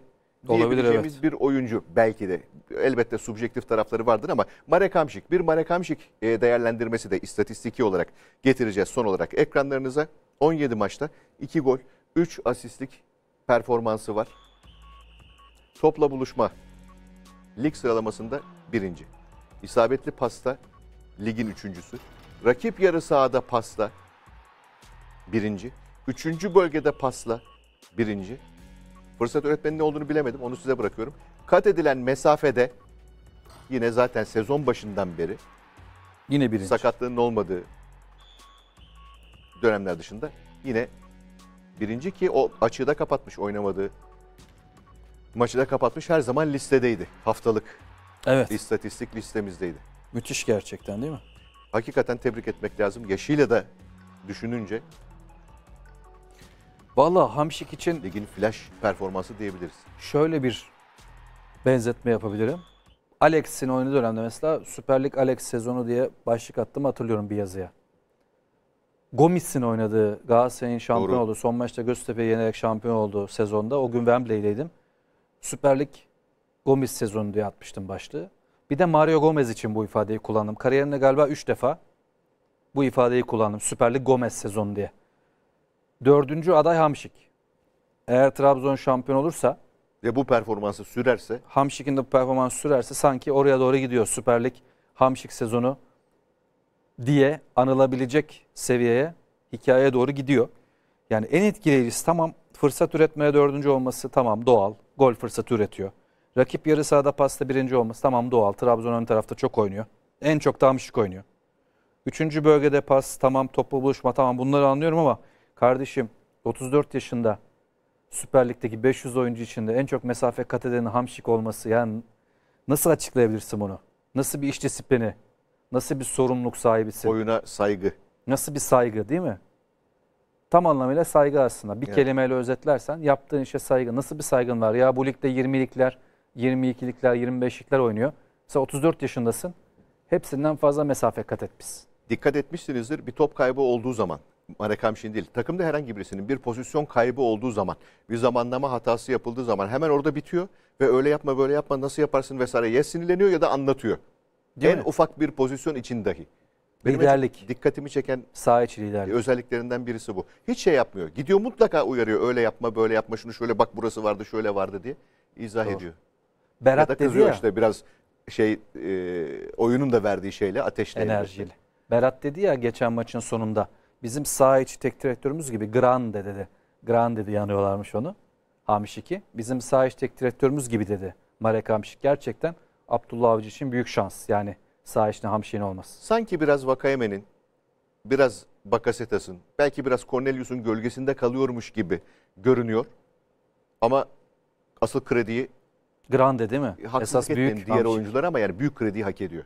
diyebileceğimiz evet. bir oyuncu belki de. Elbette subjektif tarafları vardır ama Marek Hamşik, bir Marek Hamşik e, değerlendirmesi de istatistiki olarak getireceğiz son olarak ekranlarınıza. 17 maçta 2 gol, 3 asistlik performansı var. Topla buluşma lig sıralamasında birinci. İsabetli pasta ligin üçüncüsü. Rakip yarı sahada pasta birinci. Üçüncü bölgede pasla birinci. Fırsat öğretmenin ne olduğunu bilemedim. Onu size bırakıyorum. Kat edilen mesafede yine zaten sezon başından beri yine birinci. sakatlığının olmadığı dönemler dışında yine birinci ki o açığı da kapatmış oynamadığı maçı da kapatmış her zaman listedeydi. Haftalık evet. istatistik listemizdeydi. Müthiş gerçekten değil mi? Hakikaten tebrik etmek lazım. Yaşıyla da düşününce. Valla Hamşik için... Ligin flash performansı diyebiliriz. Şöyle bir benzetme yapabilirim. Alex'in oynadığı dönemde mesela Süper Lig Alex sezonu diye başlık attım hatırlıyorum bir yazıya. Gomis'in oynadığı Galatasaray'ın şampiyon Doğru. olduğu, son maçta Göztepe'yi yenerek şampiyon olduğu sezonda o gün Wembley'deydim. Süper Lig Gomez sezonu diye atmıştım başlığı. Bir de Mario Gomez için bu ifadeyi kullandım. Kariyerinde galiba 3 defa bu ifadeyi kullandım. Süper Lig Gomez sezonu diye. Dördüncü aday Hamşik. Eğer Trabzon şampiyon olursa ve bu performansı sürerse Hamşik'in de bu performans sürerse sanki oraya doğru gidiyor Süper Lig Hamşik sezonu diye anılabilecek seviyeye hikayeye doğru gidiyor. Yani en etkileyicisi tamam fırsat üretmeye dördüncü olması tamam doğal gol fırsatı üretiyor. Rakip yarı sahada pasta birinci olması tamam doğal. Trabzon ön tarafta çok oynuyor. En çok Damşik oynuyor. Üçüncü bölgede pas tamam topla buluşma tamam bunları anlıyorum ama kardeşim 34 yaşında Süper Lig'deki 500 oyuncu içinde en çok mesafe kat edenin Hamşik olması yani nasıl açıklayabilirsin bunu? Nasıl bir iş disiplini? Nasıl bir sorumluluk sahibisin? Oyuna saygı. Nasıl bir saygı değil mi? tam anlamıyla saygı aslında. Bir evet. kelimeyle özetlersen yaptığın işe saygı. Nasıl bir saygın var? Ya bu ligde 20'likler, 22'likler, 25'likler oynuyor. Sen 34 yaşındasın. Hepsinden fazla mesafe kat etmişsin. Dikkat etmişsinizdir bir top kaybı olduğu zaman Marekam şimdi değil. Takımda herhangi birisinin bir pozisyon kaybı olduğu zaman, bir zamanlama hatası yapıldığı zaman hemen orada bitiyor ve öyle yapma böyle yapma nasıl yaparsın vesaire ya sinirleniyor ya da anlatıyor. Değil en mi? ufak bir pozisyon için dahi. Benim dikkatimi çeken sağ iç liderlik. E, özelliklerinden birisi bu. Hiç şey yapmıyor. Gidiyor mutlaka uyarıyor. Öyle yapma, böyle yapma. Şunu şöyle bak burası vardı, şöyle vardı diye izah Doğru. ediyor. Berat ya da dedi ya. işte biraz şey e, oyunun da verdiği şeyle ateşle. Enerjiyle. Berat dedi ya geçen maçın sonunda. Bizim sağ iç tek direktörümüz gibi Grande dedi. Grande dedi yanıyorlarmış onu. Hamişik'i. Bizim sağ iç tek direktörümüz gibi dedi. Marek Hamişik gerçekten Abdullah Avcı için büyük şans. Yani sağ içine Hamşin olmaz. Sanki biraz Vakayemen'in, biraz Bakasetas'ın, belki biraz Cornelius'un gölgesinde kalıyormuş gibi görünüyor. Ama asıl krediyi Grande değil mi? E, haksızlık Esas büyük diğer Hamşik. oyuncular ama yani büyük krediyi hak ediyor.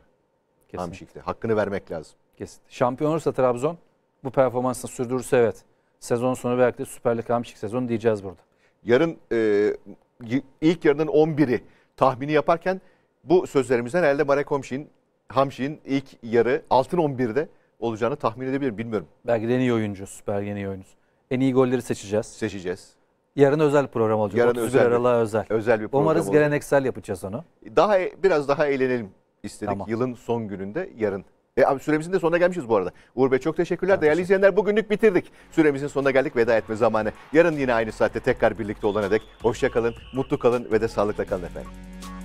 Kesin. Hamşik'te. Hakkını vermek lazım. Kesin. Şampiyon olursa Trabzon bu performansını sürdürürse evet. Sezon sonu belki de Süper Lig Hamşik sezonu diyeceğiz burada. Yarın e, ilk yarının 11'i tahmini yaparken bu sözlerimizden herhalde Marek Homşik'in Hamşik'in ilk yarı altın 11'de olacağını tahmin edebilirim. Bilmiyorum. Belki de en iyi oyuncu. Süper en iyi oyuncu. En iyi golleri seçeceğiz. Seçeceğiz. Yarın özel program olacak. Yarın 31 özel Aralık'a özel. Özel bir program Umarız olur. geleneksel yapacağız onu. Daha e, biraz daha eğlenelim istedik tamam. yılın son gününde yarın. E, süremizin de sonuna gelmişiz bu arada. Uğur Bey çok teşekkürler. Tamam, Değerli teşekkür. izleyenler bugünlük bitirdik. Süremizin sonuna geldik. Veda etme zamanı. Yarın yine aynı saatte tekrar birlikte olana dek hoşça kalın, mutlu kalın ve de sağlıkla kalın efendim.